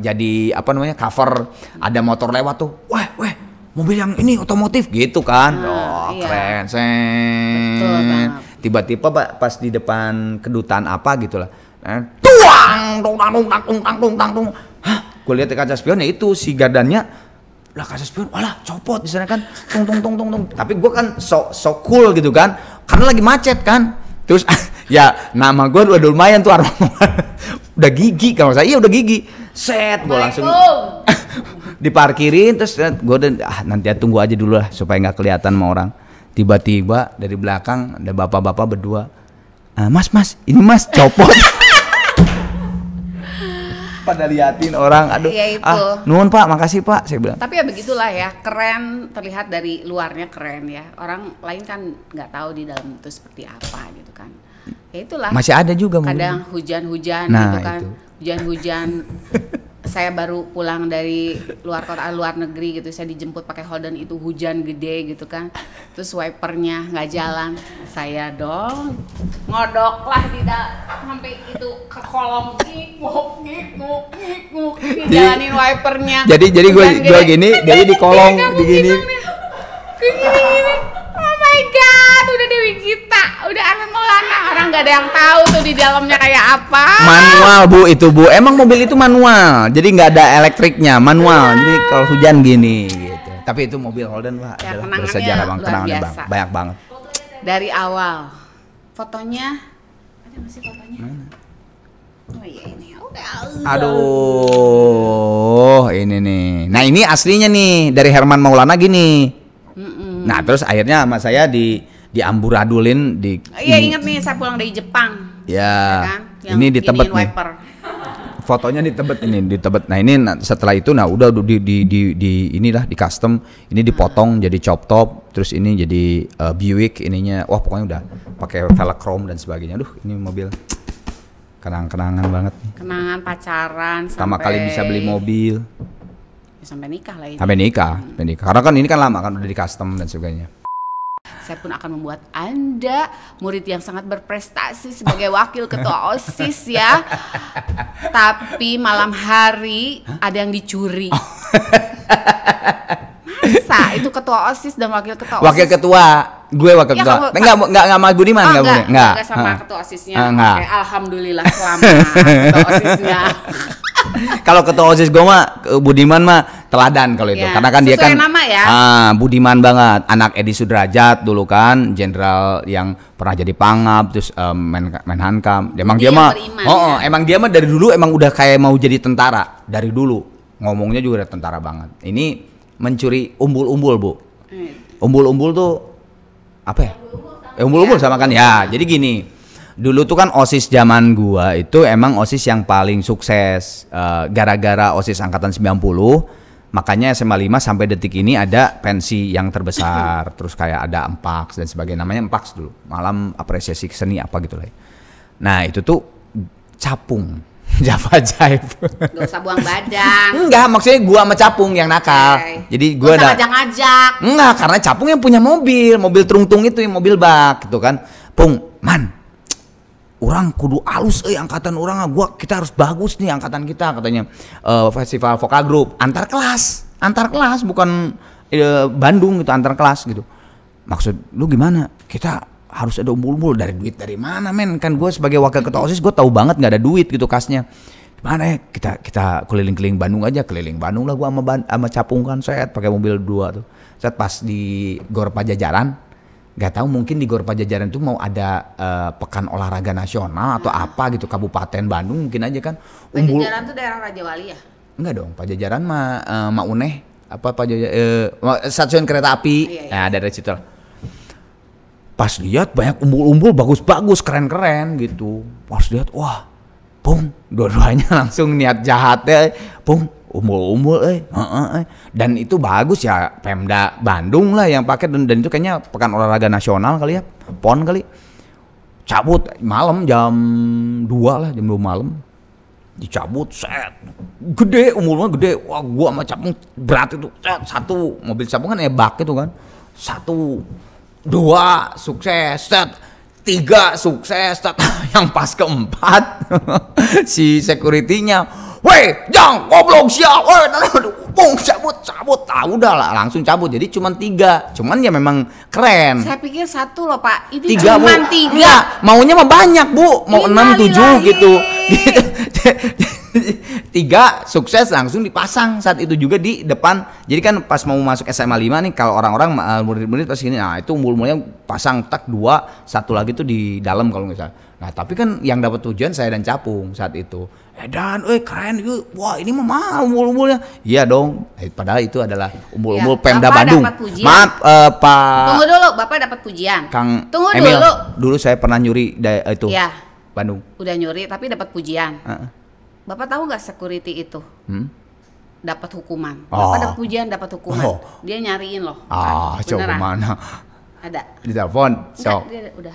jadi apa namanya? cover ada motor lewat tuh. Wah, wah mobil yang ini otomotif gitu kan. Wah oh, iya. keren. Sen. Tiba-tiba Pak pas di depan kedutaan apa gitu lah. Eh, tuang, tong tong tong tong tong tong. Hah, gue lihat di kaca spion ya itu si gardannya lah kasus pion wala copot di sana kan tung tung tung tung tung tapi gue kan so so cool gitu kan karena lagi macet kan terus <laughs> ya nama gue udah lumayan tuh aroma <laughs> udah gigi kalau saya iya udah gigi set gue langsung <laughs> diparkirin terus eh, gue dan ah, nanti ya tunggu aja dulu lah supaya nggak kelihatan sama orang tiba-tiba dari belakang ada bapak-bapak berdua ah, mas mas ini mas copot pada liatin orang aduh ya itu. ah nuhun pak makasih pak saya bilang tapi ya begitulah ya keren terlihat dari luarnya keren ya orang lain kan nggak tahu di dalam itu seperti apa gitu kan ya itulah masih ada juga kadang hujan-hujan nah, gitu kan hujan-hujan <laughs> saya baru pulang dari luar kota ah, luar negeri gitu saya dijemput pakai Holden itu hujan gede gitu kan terus wipernya nggak jalan saya dong ngodok lah tidak sampai itu ke kolong ngikuk ngikuk ngikuk jalanin wipernya jadi jadi gue gue gini jadi di kolong begini my god, udah Dewi Gita, udah Arman Maulana. Orang nggak ada yang tahu tuh di dalamnya kayak apa. Manual bu itu bu. Emang mobil itu manual, jadi nggak ada elektriknya, manual. Jadi iya. kalau hujan gini gitu. Tapi itu mobil Holden lah ya, adalah bersejarah bang, kenangan bang, banyak banget. Dari awal, fotonya ada masih fotonya. Mana? Oh iya ini. Oh, ya Aduh, ini nih. Nah ini aslinya nih dari Herman Maulana gini. Nah, terus akhirnya sama saya di amburadulin di oh, Iya, inget nih saya pulang dari Jepang. Ya. ya kan? ini di Tebet nih. Wiper. Fotonya di Tebet ini, di Tebet. Nah, ini setelah itu nah udah di di di, di inilah di custom, ini dipotong hmm. jadi chop top, terus ini jadi uh, Buick ininya. Wah, pokoknya udah pakai velg chrome dan sebagainya. Aduh, ini mobil kenang-kenangan banget Kenangan pacaran Pertama sampai... kali bisa beli mobil sampai nikah lah ya. Sampai nikah, hmm. sampai nikah. Karena kan ini kan lama kan udah di custom dan sebagainya. Saya pun akan membuat Anda murid yang sangat berprestasi sebagai wakil ketua <laughs> OSIS ya. Tapi malam hari ada yang dicuri. Oh. Masa itu ketua OSIS dan wakil ketua OSIS? Wakil ketua, gue wakil ya, ketua. Kamu, nggak oh, enggak, enggak sama Budiman, nggak? Nggak. enggak, sama ketua OSISnya. alhamdulillah selamat ketua <laughs> OSISnya kalau ketua OSIS gue mah eh, Budiman mah teladan kalau itu. Ya, Karena kan dia kan nama ya. Ah, Budiman banget. Anak Edi Sudrajat dulu kan, jenderal yang pernah jadi pangap terus um, eh, men menhankam. Emang dia, dia mah oh, oh, ya. emang dia mah dari dulu emang udah kayak mau jadi tentara dari dulu. Ngomongnya juga udah tentara banget. Ini mencuri umbul-umbul, Bu. Gitu. Umbul-umbul tuh apa ya? Umbul-umbul sama eh, kan ya. Jadi gini, dulu tuh kan OSIS zaman gua itu emang OSIS yang paling sukses eh, gara-gara uh, OSIS angkatan 90 makanya SMA 5 sampai detik ini ada pensi yang terbesar <clears throat> terus kayak ada Empax dan sebagainya namanya Empax dulu malam apresiasi seni apa gitu lah ya. nah itu tuh capung <laughs> Java Jive Gak usah buang badan. Enggak maksudnya gua sama Capung yang nakal okay. Jadi gua ada ngajak-ngajak Enggak karena Capung yang punya mobil Mobil trungtung itu itu mobil bak gitu kan Pung man orang kudu alus eh angkatan orang ah, gua kita harus bagus nih angkatan kita katanya uh, festival vokal grup antar kelas antar kelas bukan uh, Bandung gitu antar kelas gitu maksud lu gimana kita harus ada umbul-umbul dari duit dari mana men kan gue sebagai wakil ketua osis gue tahu banget nggak ada duit gitu kasnya gimana ya kita kita keliling-keliling Bandung aja keliling Bandung lah gue sama sama capung kan saya pakai mobil dua tuh saya pas di Gor Pajajaran nggak tahu mungkin di Gor Pajajaran itu mau ada uh, pekan olahraga nasional atau hmm. apa gitu Kabupaten Bandung mungkin aja kan. Umbul... Pajajaran itu daerah Raja Wali ya? Enggak dong, Pajajaran mah eh, uh, Ma Uneh apa Pajajaran uh, eh, stasiun kereta api. Iya, iya. Nah, dari situ. Pas lihat banyak umbul-umbul bagus-bagus, keren-keren gitu. Pas lihat wah, pung dua-duanya <laughs> langsung niat jahat ya pung umur-umur eh. eh dan itu bagus ya Pemda Bandung lah yang pakai dan, dan itu kayaknya pekan olahraga nasional kali ya PON kali cabut malam jam 2 lah jam 2 malam dicabut set gede umurnya gede wah gua sama capung berat itu set satu mobil capung kan ebak itu kan satu dua sukses set tiga sukses set <laughs> yang pas keempat <laughs> si securitynya Woi, jang goblok siap Woi, <laughs> bung cabut cabut ah udah lah langsung cabut jadi cuma tiga cuman ya memang keren saya pikir satu loh pak ini tiga, cuma bu. tiga Enggak, iya, maunya mah banyak bu mau enam tujuh gitu gitu <laughs> tiga sukses langsung dipasang saat itu juga di depan jadi kan pas mau masuk SMA 5 nih kalau orang-orang eh, murid-murid pas sini, nah itu umbul-umbulnya pasang tak dua satu lagi tuh di dalam kalau nggak nah tapi kan yang dapat tujuan saya dan capung saat itu Edan, eh keren, wah ini mah mahal umbul-umbulnya. Iya dong, eh, padahal itu adalah umbul-umbul ya, Pemda Bapak Bandung. Maaf uh, Pak. Tunggu dulu, Bapak dapat pujian. Kang Tunggu Emil, dulu. Dulu saya pernah nyuri daya, eh, itu. Iya. Bandung. Udah nyuri tapi dapat pujian. Uh-uh. Bapak tahu nggak security itu? Hmm? Dapat hukuman. Oh. Bapak dapat pujian, dapat hukuman. Oh. Dia nyariin loh. Ah, kan? coba mana? ada di telepon so Enggak, dia udah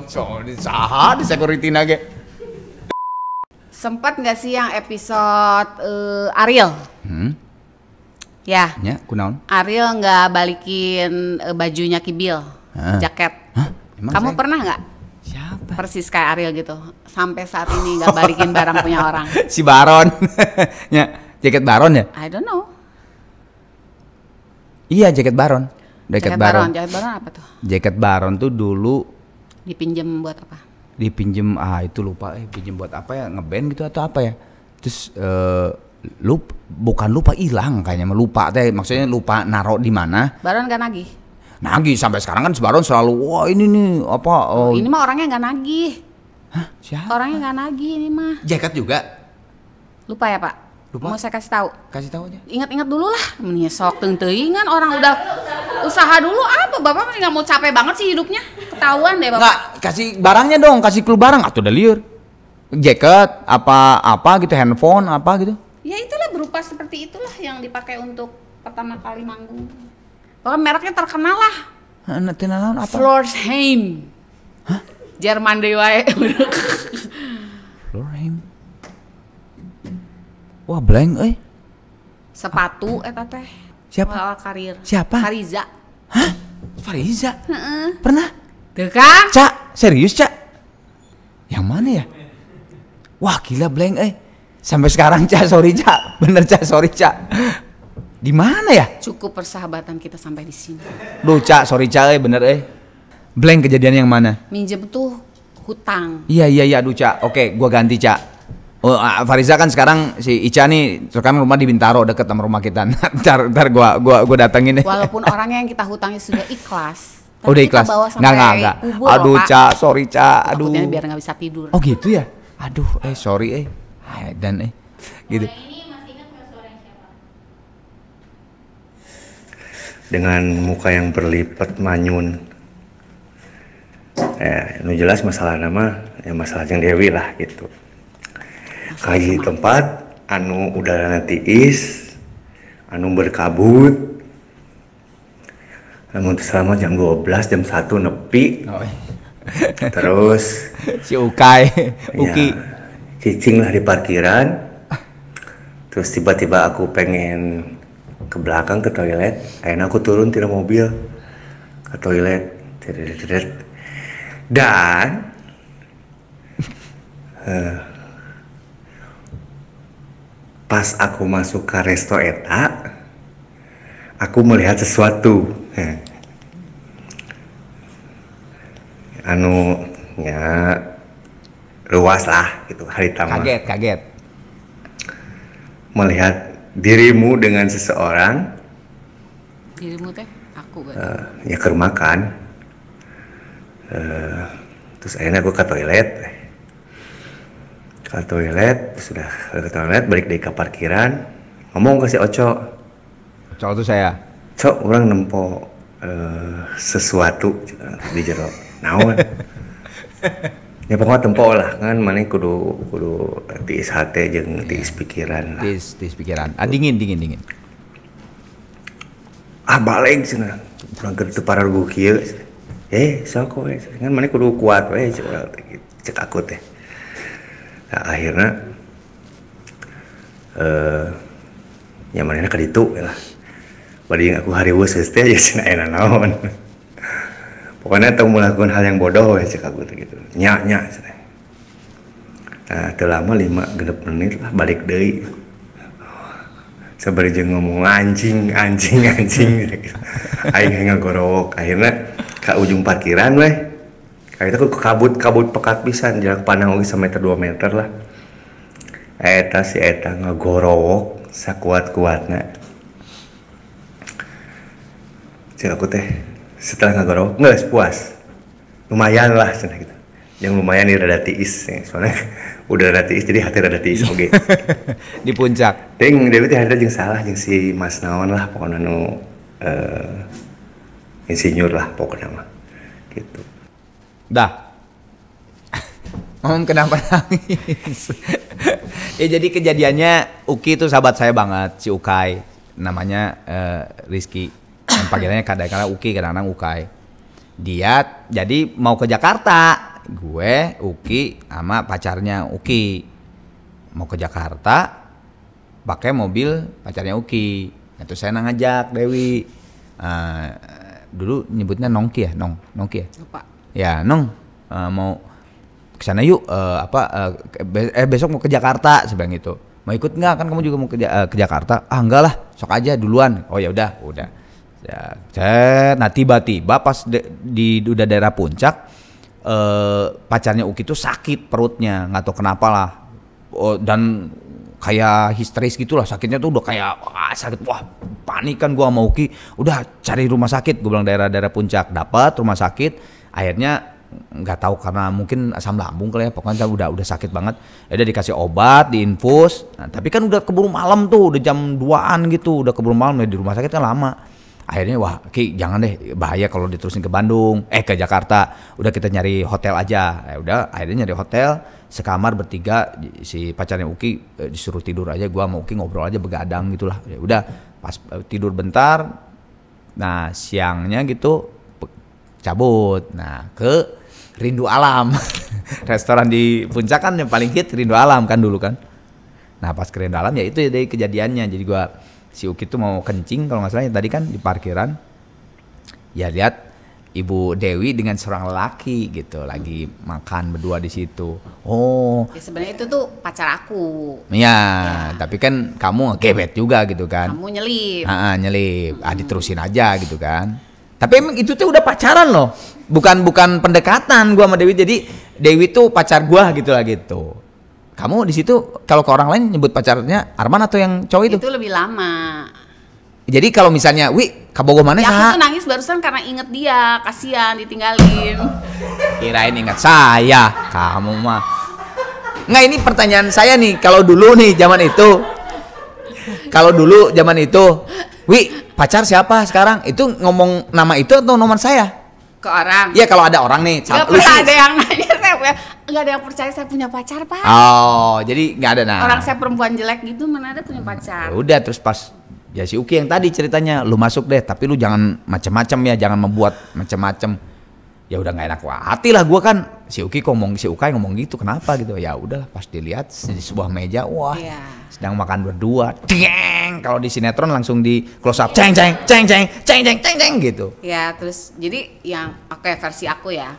<laughs> di saha di security nage Sempat nggak sih yang episode uh, Ariel? Hmm. Ya. Ya, kunaon? Ariel nggak balikin uh, bajunya Kibil, ah. jaket. Hah? Emang Kamu saya... pernah nggak? Siapa? Persis kayak Ariel gitu. Sampai saat ini nggak balikin barang punya orang. <laughs> Si Baron. <laughs> ya, jaket Baron ya? I don't know. Iya, jaket Baron. Jaket, jaket Baron. Baron. Jaket Baron apa tuh? Jaket Baron tuh dulu dipinjam buat apa? dipinjem ah itu lupa eh pinjem buat apa ya ngeband gitu atau apa ya terus uh, eh, lu bukan lupa hilang kayaknya lupa teh maksudnya lupa naro di mana baron gak nagih nagih sampai sekarang kan sebaron selalu wah ini nih apa oh, ini mah orangnya nggak nagih Hah, siapa? Orangnya nggak nagih ini mah. Jaket juga. Lupa ya pak. Lupa. Mau saya kasih tahu? Kasih tahu aja. Ingat-ingat dulu lah. Menyesok sok orang udah usaha dulu apa Bapak nggak mau capek banget sih hidupnya. Ketahuan deh Bapak. Nggak, kasih barangnya dong, kasih clue barang. Atau udah liur. Jaket, apa apa gitu, handphone apa gitu. Ya itulah berupa seperti itulah yang dipakai untuk pertama kali manggung. Pokoknya mereknya terkenal lah. Nanti apa? Florsheim. Hah? Jerman dewa. Florsheim wah blank eh sepatu eh teh siapa awal karir siapa Fariza hah Fariza Heeh. pernah Dekang? Cak, serius Cak? Yang mana ya? Wah gila blank eh. Sampai sekarang Cak, sorry Cak. Bener Cak, sorry Cak. Di mana ya? Cukup persahabatan kita sampai di sini. Lu Cak, sorry Cak eh, bener eh. Blank kejadian yang mana? Minjem tuh hutang. Iya iya iya aduh Cak. Oke, gua ganti Cak. Oh, ah, Fariza kan sekarang si Ica nih sekarang rumah di Bintaro deket sama rumah kita. <laughs> ntar ntar gua gua gua datengin deh. Walaupun orangnya yang kita hutangi sudah ikhlas. Oh, tapi udah ikhlas. Enggak nggak nggak Aduh Ca, sorry Ca. Aduh. Takutnya biar nggak bisa tidur. Oh gitu ya. Aduh, eh sorry eh. Dan eh. Gitu. Ini siapa? Dengan muka yang berlipat manyun. Eh, ini jelas masalah nama ya masalah yang Dewi lah gitu kaji tempat anu udara nanti is anu berkabut namun selama jam 12 jam 1 nepi oh. Iya. <laughs> terus si ukai ya, uki ya, cicing lah di parkiran terus tiba-tiba aku pengen ke belakang ke toilet akhirnya aku turun tidak mobil ke toilet dan uh, <laughs> pas aku masuk ke resto eta aku melihat sesuatu ya. anu ya luas lah gitu hari tamu kaget kaget melihat dirimu dengan seseorang dirimu teh aku uh, ya ke uh, terus akhirnya gue ke toilet ke toilet sudah ke toilet balik dari ke parkiran ngomong ke si Oco Oco itu saya oco orang nempo uh, sesuatu eh, di jero naon <laughs> ya pokoknya tempo lah kan mana kudu kudu tiis hati jeng iya. tiis pikiran lah tiis, tiis pikiran ah dingin dingin dingin ah balik cina orang ke para rugu eh sok kan mana kudu kuat weh cek aku teh ya nah, akhirnya eh yang mana kan itu ya lah Bading aku hari wes teh ya cina enak naon pokoknya tahu melakukan hal yang bodoh ya cek aku gitu nyak nyak nah terlama lima genep menit lah balik deh sebenarnya ngomong anjing anjing anjing <laughs> akhirnya ngegorok akhirnya ke ujung parkiran weh Nah, kok kabut kabut pekat pisan jarak pandang bisa meter dua meter lah eta si eta ngegorowok sakuat kuatnya Cek aku teh setelah ngegorowok nggak puas lumayan lah cina kita, gitu. yang lumayan nih rada tiis ya. soalnya <laughs> udah rada tiis jadi hati rada tiis oke okay. <laughs> di puncak ting dewi teh ada yang salah yang si mas naon lah pokoknya nu uh, insinyur lah pokoknya mah gitu Dah. <laughs> Om kenapa nangis? <laughs> ya jadi kejadiannya Uki itu sahabat saya banget si Ukai namanya uh, Rizky yang <coughs> panggilannya kadang-kadang Uki kadang-kadang Ukai dia jadi mau ke Jakarta gue Uki sama pacarnya Uki mau ke Jakarta pakai mobil pacarnya Uki nah, itu saya ngajak Dewi uh, dulu nyebutnya Nongki ya Nong Nongki ya Lupa ya nong uh, eh, mau ke sana yuk uh, apa uh, eh besok mau ke Jakarta sebang itu mau ikut nggak kan kamu juga mau ke, uh, ke Jakarta ah enggak lah sok aja duluan oh ya udah udah ya nah tiba-tiba pas de, di udah daerah puncak uh, pacarnya Uki itu sakit perutnya nggak tahu kenapa lah oh, dan kayak histeris gitulah sakitnya tuh udah kayak wah sakit wah panik kan gua mau Uki udah cari rumah sakit gua bilang daerah-daerah puncak dapat rumah sakit akhirnya nggak tahu karena mungkin asam lambung kali ya pokoknya udah udah sakit banget ya udah dikasih obat diinfus nah, tapi kan udah keburu malam tuh udah jam 2an gitu udah keburu malam ya di rumah sakit kan lama akhirnya wah Ki jangan deh bahaya kalau diterusin ke Bandung eh ke Jakarta udah kita nyari hotel aja ya udah akhirnya nyari hotel sekamar bertiga si pacarnya Uki eh, disuruh tidur aja gua mau Uki ngobrol aja begadang gitulah ya udah pas eh, tidur bentar nah siangnya gitu cabut. Nah, ke Rindu Alam. <laughs> Restoran di Puncak kan yang paling hit Rindu Alam kan dulu kan. Nah, pas ke Rindu Alam ya itu dari kejadiannya. Jadi gua si Uki tuh mau kencing kalau nggak salah yang tadi kan di parkiran. Ya lihat Ibu Dewi dengan seorang laki gitu lagi makan berdua di situ. Oh. Ya sebenarnya itu tuh pacar aku. Iya, ya. tapi kan kamu gebet juga gitu kan. Kamu nyelip. Heeh, nyelip. Hmm. Ah diterusin aja gitu kan. Tapi emang itu tuh udah pacaran loh. Bukan bukan pendekatan gua sama Dewi. Jadi Dewi tuh pacar gua gitu lah gitu. Kamu di situ kalau ke orang lain nyebut pacarnya Arman atau yang cowok itu? Itu lebih lama. Jadi kalau misalnya, "Wi, kabogoh mana ya, ya?" Aku tuh nangis barusan karena inget dia, kasihan ditinggalin. Kirain inget saya, kamu mah. Nggak ini pertanyaan saya nih, kalau dulu nih zaman itu. Kalau dulu zaman itu Wi, pacar siapa sekarang? Itu ngomong nama itu atau nomor saya? Ke orang. Iya, kalau ada orang nih, Gak pernah ada yang nanya <laughs> saya punya, gak ada yang percaya saya punya pacar, Pak. Oh, jadi nggak ada nah. Orang saya perempuan jelek gitu mana ada punya pacar. Ya udah terus pas ya si Uki yang tadi ceritanya lu masuk deh, tapi lu jangan macem-macem ya, jangan membuat macem-macem ya udah nggak enak hati lah gue kan si Uki ngomong si Uki ngomong gitu kenapa gitu ya udahlah pas dilihat di sebuah meja wah yeah. sedang makan berdua ceng kalau di sinetron langsung di close up ceng ceng ceng ceng ceng ceng ceng ceng gitu ya terus jadi yang oke okay, versi aku ya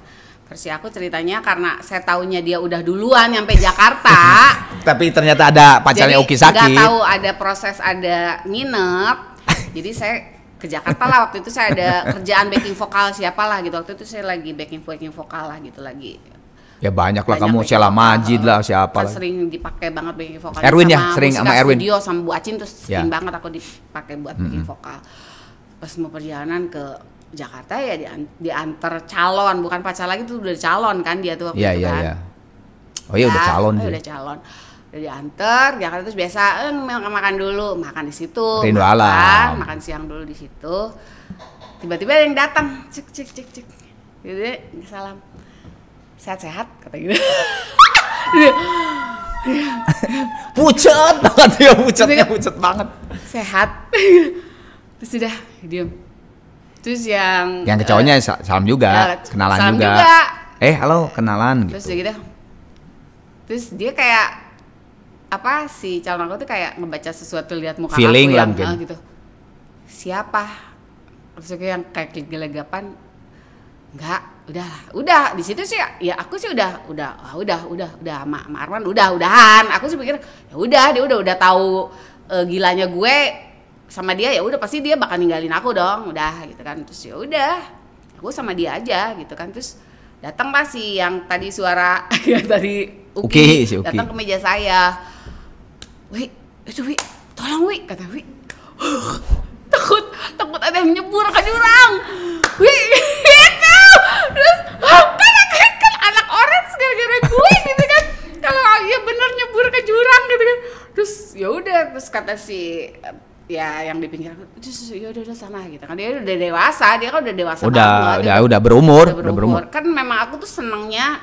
versi aku ceritanya karena saya tahunya dia udah duluan nyampe Jakarta <laughs> tapi ternyata ada pacarnya Uki sakit nggak tahu ada proses ada nginep <laughs> jadi saya ke Jakarta lah waktu itu saya ada kerjaan backing vokal siapalah gitu waktu itu saya lagi backing backing vokal lah gitu lagi ya banyak, lah kamu Sheila Majid lah siapa kan lah. sering dipakai banget backing vokal Erwin ya sering sama Erwin studio sama Bu Acin tuh sering ya. banget aku dipakai buat hmm. vokal pas mau perjalanan ke Jakarta ya diantar calon bukan pacar lagi tuh udah calon kan dia tuh waktu ya, itu ya, kan ya. oh iya ya, udah ya, calon oh, ya sih. udah calon udah diantar Jakarta terus biasa eh, makan dulu makan di situ Rindu makan, makan siang dulu di situ tiba-tiba ada yang datang cek cek cek cek jadi ya, salam sehat-sehat kata gitu <laughs> Pucat banget ya pucatnya pucat banget sehat terus sudah diam terus yang yang kecowoknya uh, eh, salam juga ya, kenalan salam juga. juga eh halo kenalan terus gitu. gitu terus dia kayak apa si calon aku tuh kayak ngebaca sesuatu lihat muka Feeling aku yang eh, gitu siapa terus aku yang kayak gelagapan enggak udah udah di situ sih ya aku sih udah udah oh, udah udah udah sama, Ma Arman udah udahan aku sih pikir ya udah dia udah udah tahu uh, gilanya gue sama dia ya udah pasti dia bakal ninggalin aku dong udah gitu kan terus ya udah aku sama dia aja gitu kan terus datang pasti yang tadi suara <laughs> yang tadi Uki, okay, si Uki. datang ke meja saya Wi, itu eh, Wi, tolong Wi, kata Wi. <gasps> takut, takut ada yang nyebur ke jurang. Wi, <laughs> itu. Terus, kan, kan, kan anak orang segala-gara gue gitu kan. Kalau ya bener nyebur ke jurang gitu kan. Terus ya udah, terus kata si ya yang di pinggir aku terus ya udah udah sana gitu kan dia udah dewasa dia kan udah dewasa udah banget, udah, kan udah, udah berumur udah berumur kan memang aku tuh senangnya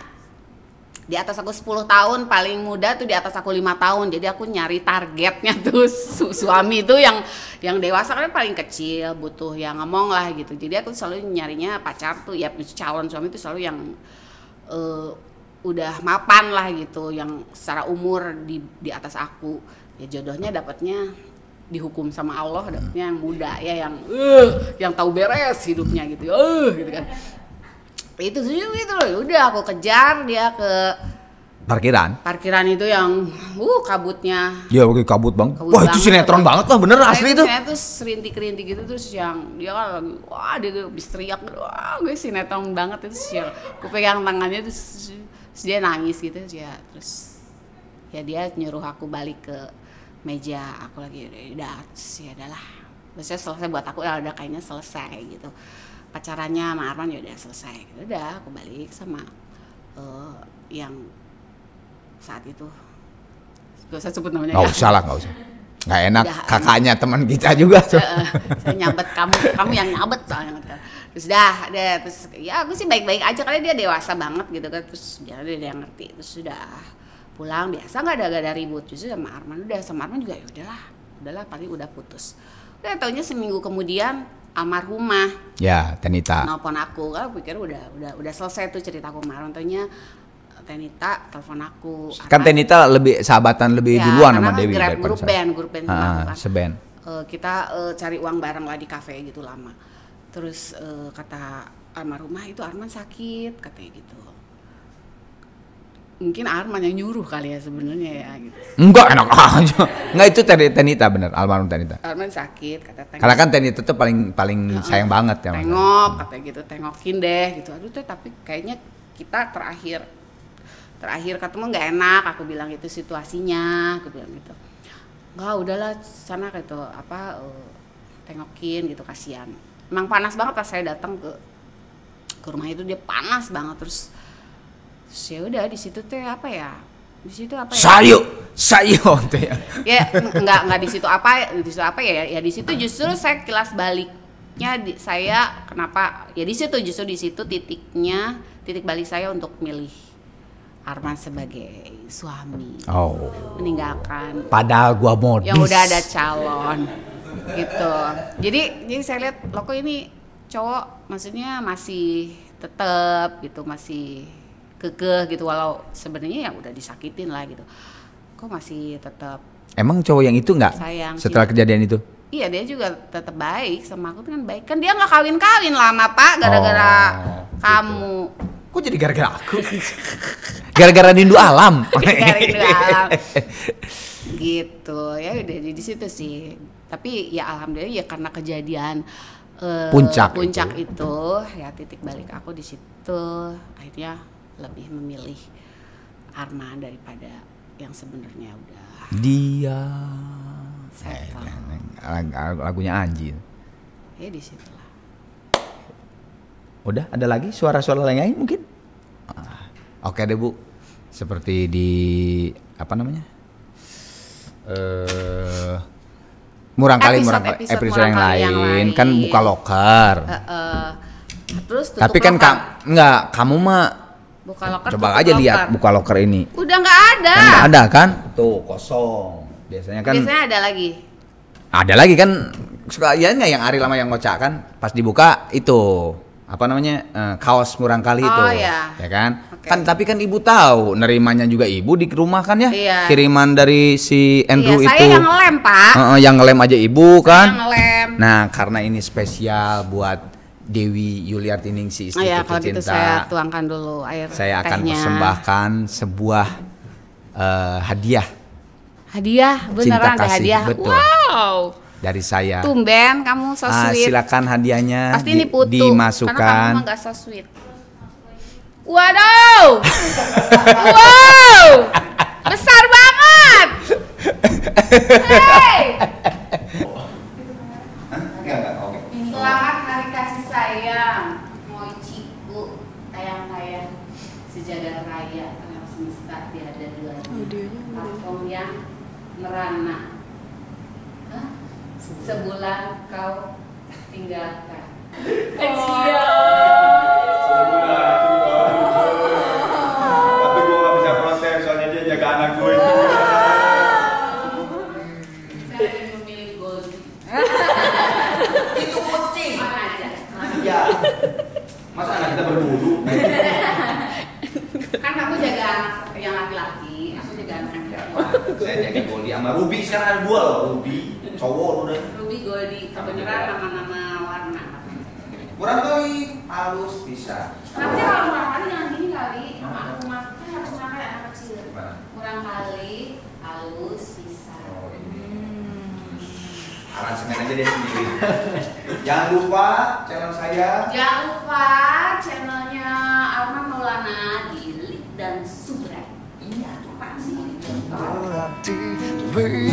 di atas aku 10 tahun paling muda tuh di atas aku lima tahun jadi aku nyari targetnya <laughs> tuh su suami tuh yang yang dewasa kan paling kecil butuh yang ngomong lah gitu jadi aku selalu nyarinya pacar tuh ya calon suami tuh selalu yang uh, udah mapan lah gitu yang secara umur di di atas aku ya jodohnya dapatnya dihukum sama Allah dapatnya yang muda ya yang uh, yang tahu beres hidupnya gitu uh, gitu kan itu sih gitu loh ya udah aku kejar dia ke parkiran parkiran itu yang uh kabutnya iya oke kabut bang kabut wah banget, itu sinetron banget lah bener asli itu itu serintik kerinti gitu terus yang dia kan lagi wah dia habis teriak wah gue sinetron banget itu sih aku pegang tangannya terus, terus dia nangis gitu ya terus ya dia nyuruh aku balik ke meja aku lagi udah ya adalah maksudnya selesai buat aku ya udah kayaknya selesai gitu pacarannya sama Arman ya udah selesai ya udah aku balik sama uh, yang saat itu gak usah sebut namanya nggak usah lah nggak usah gak enak udah, eh. kakaknya teman kita juga tuh. Eh, uh, saya nyabet kamu kamu yang nyabet soalnya terus dah ada terus ya aku sih baik-baik aja karena dia dewasa banget gitu kan terus dia yang ngerti terus sudah pulang biasa nggak ada gak ada ribut justru sama Arman udah sama Arman juga ya udahlah udahlah paling udah putus udah tahunya seminggu kemudian almarhumah. Ya, Tenita. Nelfon aku, aku pikir udah udah udah selesai tuh ceritaku kemarin. Tentunya eh, Tenita telepon aku. Kan Tenita Tenita lebih sahabatan lebih ya, duluan sama kan Dewi daripada grup band, grup band ah, kan. seband. Seben. Uh, kita uh, cari uang bareng lah di kafe gitu lama. Terus uh, kata almarhumah itu Arman sakit katanya gitu mungkin Arman yang nyuruh kali ya sebenarnya ya gitu. Enggak enak aja. <laughs> Enggak itu tadi Tenita bener, almarhum Tenita. Arman sakit kata Tenita. Karena kan Tenita tuh paling paling uh, sayang banget ya. Tengok hmm. kata gitu, tengokin deh gitu. Aduh tuh tapi kayaknya kita terakhir terakhir ketemu nggak enak aku bilang itu situasinya aku bilang gitu nggak udahlah sana gitu apa uh, tengokin gitu kasihan emang panas banget pas saya datang ke ke rumah itu dia panas banget terus terus ya udah di situ tuh apa ya di situ apa ya? Sayu, sayu <laughs> tuh ya. Ya nggak nggak di situ apa di situ apa ya? Ya di situ justru saya kelas baliknya di, saya kenapa? Ya di situ justru di situ titiknya titik balik saya untuk milih Arman sebagai suami. Oh. Meninggalkan. Padahal gua modis. Yang udah ada calon gitu. Jadi jadi saya lihat loko ini cowok maksudnya masih tetap gitu masih kekeh gitu walau sebenarnya ya udah disakitin lah gitu kok masih tetap emang cowok yang itu nggak setelah kejadian itu iya dia juga tetap baik sama aku kan baik kan dia nggak kawin kawin lama pak gara-gara oh, gitu. kamu gitu. Kok jadi gara-gara aku? gara-gara rindu alam. <laughs> gara-gara <laughs> gitu ya udah di situ sih. Tapi ya alhamdulillah ya karena kejadian uh, puncak puncak itu. itu ya titik balik aku di situ akhirnya lebih memilih Arman daripada yang sebenarnya udah dia saya eh, nah, nah, lagunya Anji ya di situ lah. udah ada lagi suara-suara lain mungkin ah, oke okay deh bu seperti di apa namanya eh uh, murang kali episode, murang episode, episode murang yang, kali lain, yang lain kan buka loker. Uh, uh, terus Tapi kan loker. nggak kamu mah Buka locker. Coba aja lihat buka locker ini. Udah nggak ada. Kan ada kan? Tuh kosong. Biasanya kan. Biasanya ada lagi. Ada lagi kan Suka ya nggak yang Ari lama yang ngocak kan pas dibuka itu apa namanya uh, kaos murang kali oh, itu iya. ya kan okay. kan tapi kan ibu tahu nerimanya juga ibu di rumah kan ya iya. kiriman dari si Andrew iya, itu yang ngelem pak uh, uh, yang ngelem aja ibu saya kan yang ngelem. nah karena ini spesial buat Dewi Yuliarti Ningsi oh ya, kalau gitu Cinta. Gitu saya tuangkan dulu air Saya akan tehnya. persembahkan sebuah uh, hadiah. Hadiah beneran ada kasih, hadiah. Betul. Wow. Dari saya. Tumben kamu so ah, sweet. Ah, silakan hadiahnya Pasti di, ini putu, dimasukkan. Karena kamu enggak so sweet. Waduh. <laughs> wow. Besar banget. hey. tayang ciku tayang tayang sejagat raya Tengah semesta ada dua oh, platform yang merana sebulan kau tinggalkan oh. berbulu <laughs> kan aku jaga yang laki-laki aku jaga anak yang perempuan saya jaga goldie sama Ruby sekarang ada dua loh Ruby cowok udah Ruby goldie kebenaran nama-nama warna kurang tuh halus bisa nanti kalau warnanya jangan gini kali sama aku kan harus pakai anak kecil kurang kali halus aransemen aja deh sendiri <laughs> jangan lupa channel saya jangan lupa channelnya Arman Maulana Gilik dan Subra iya apa sih? sih Baby,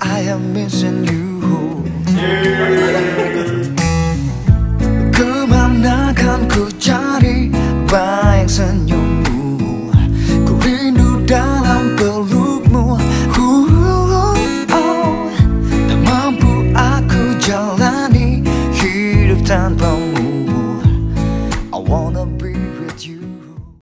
I am missing you. Yeah. Iya, iya.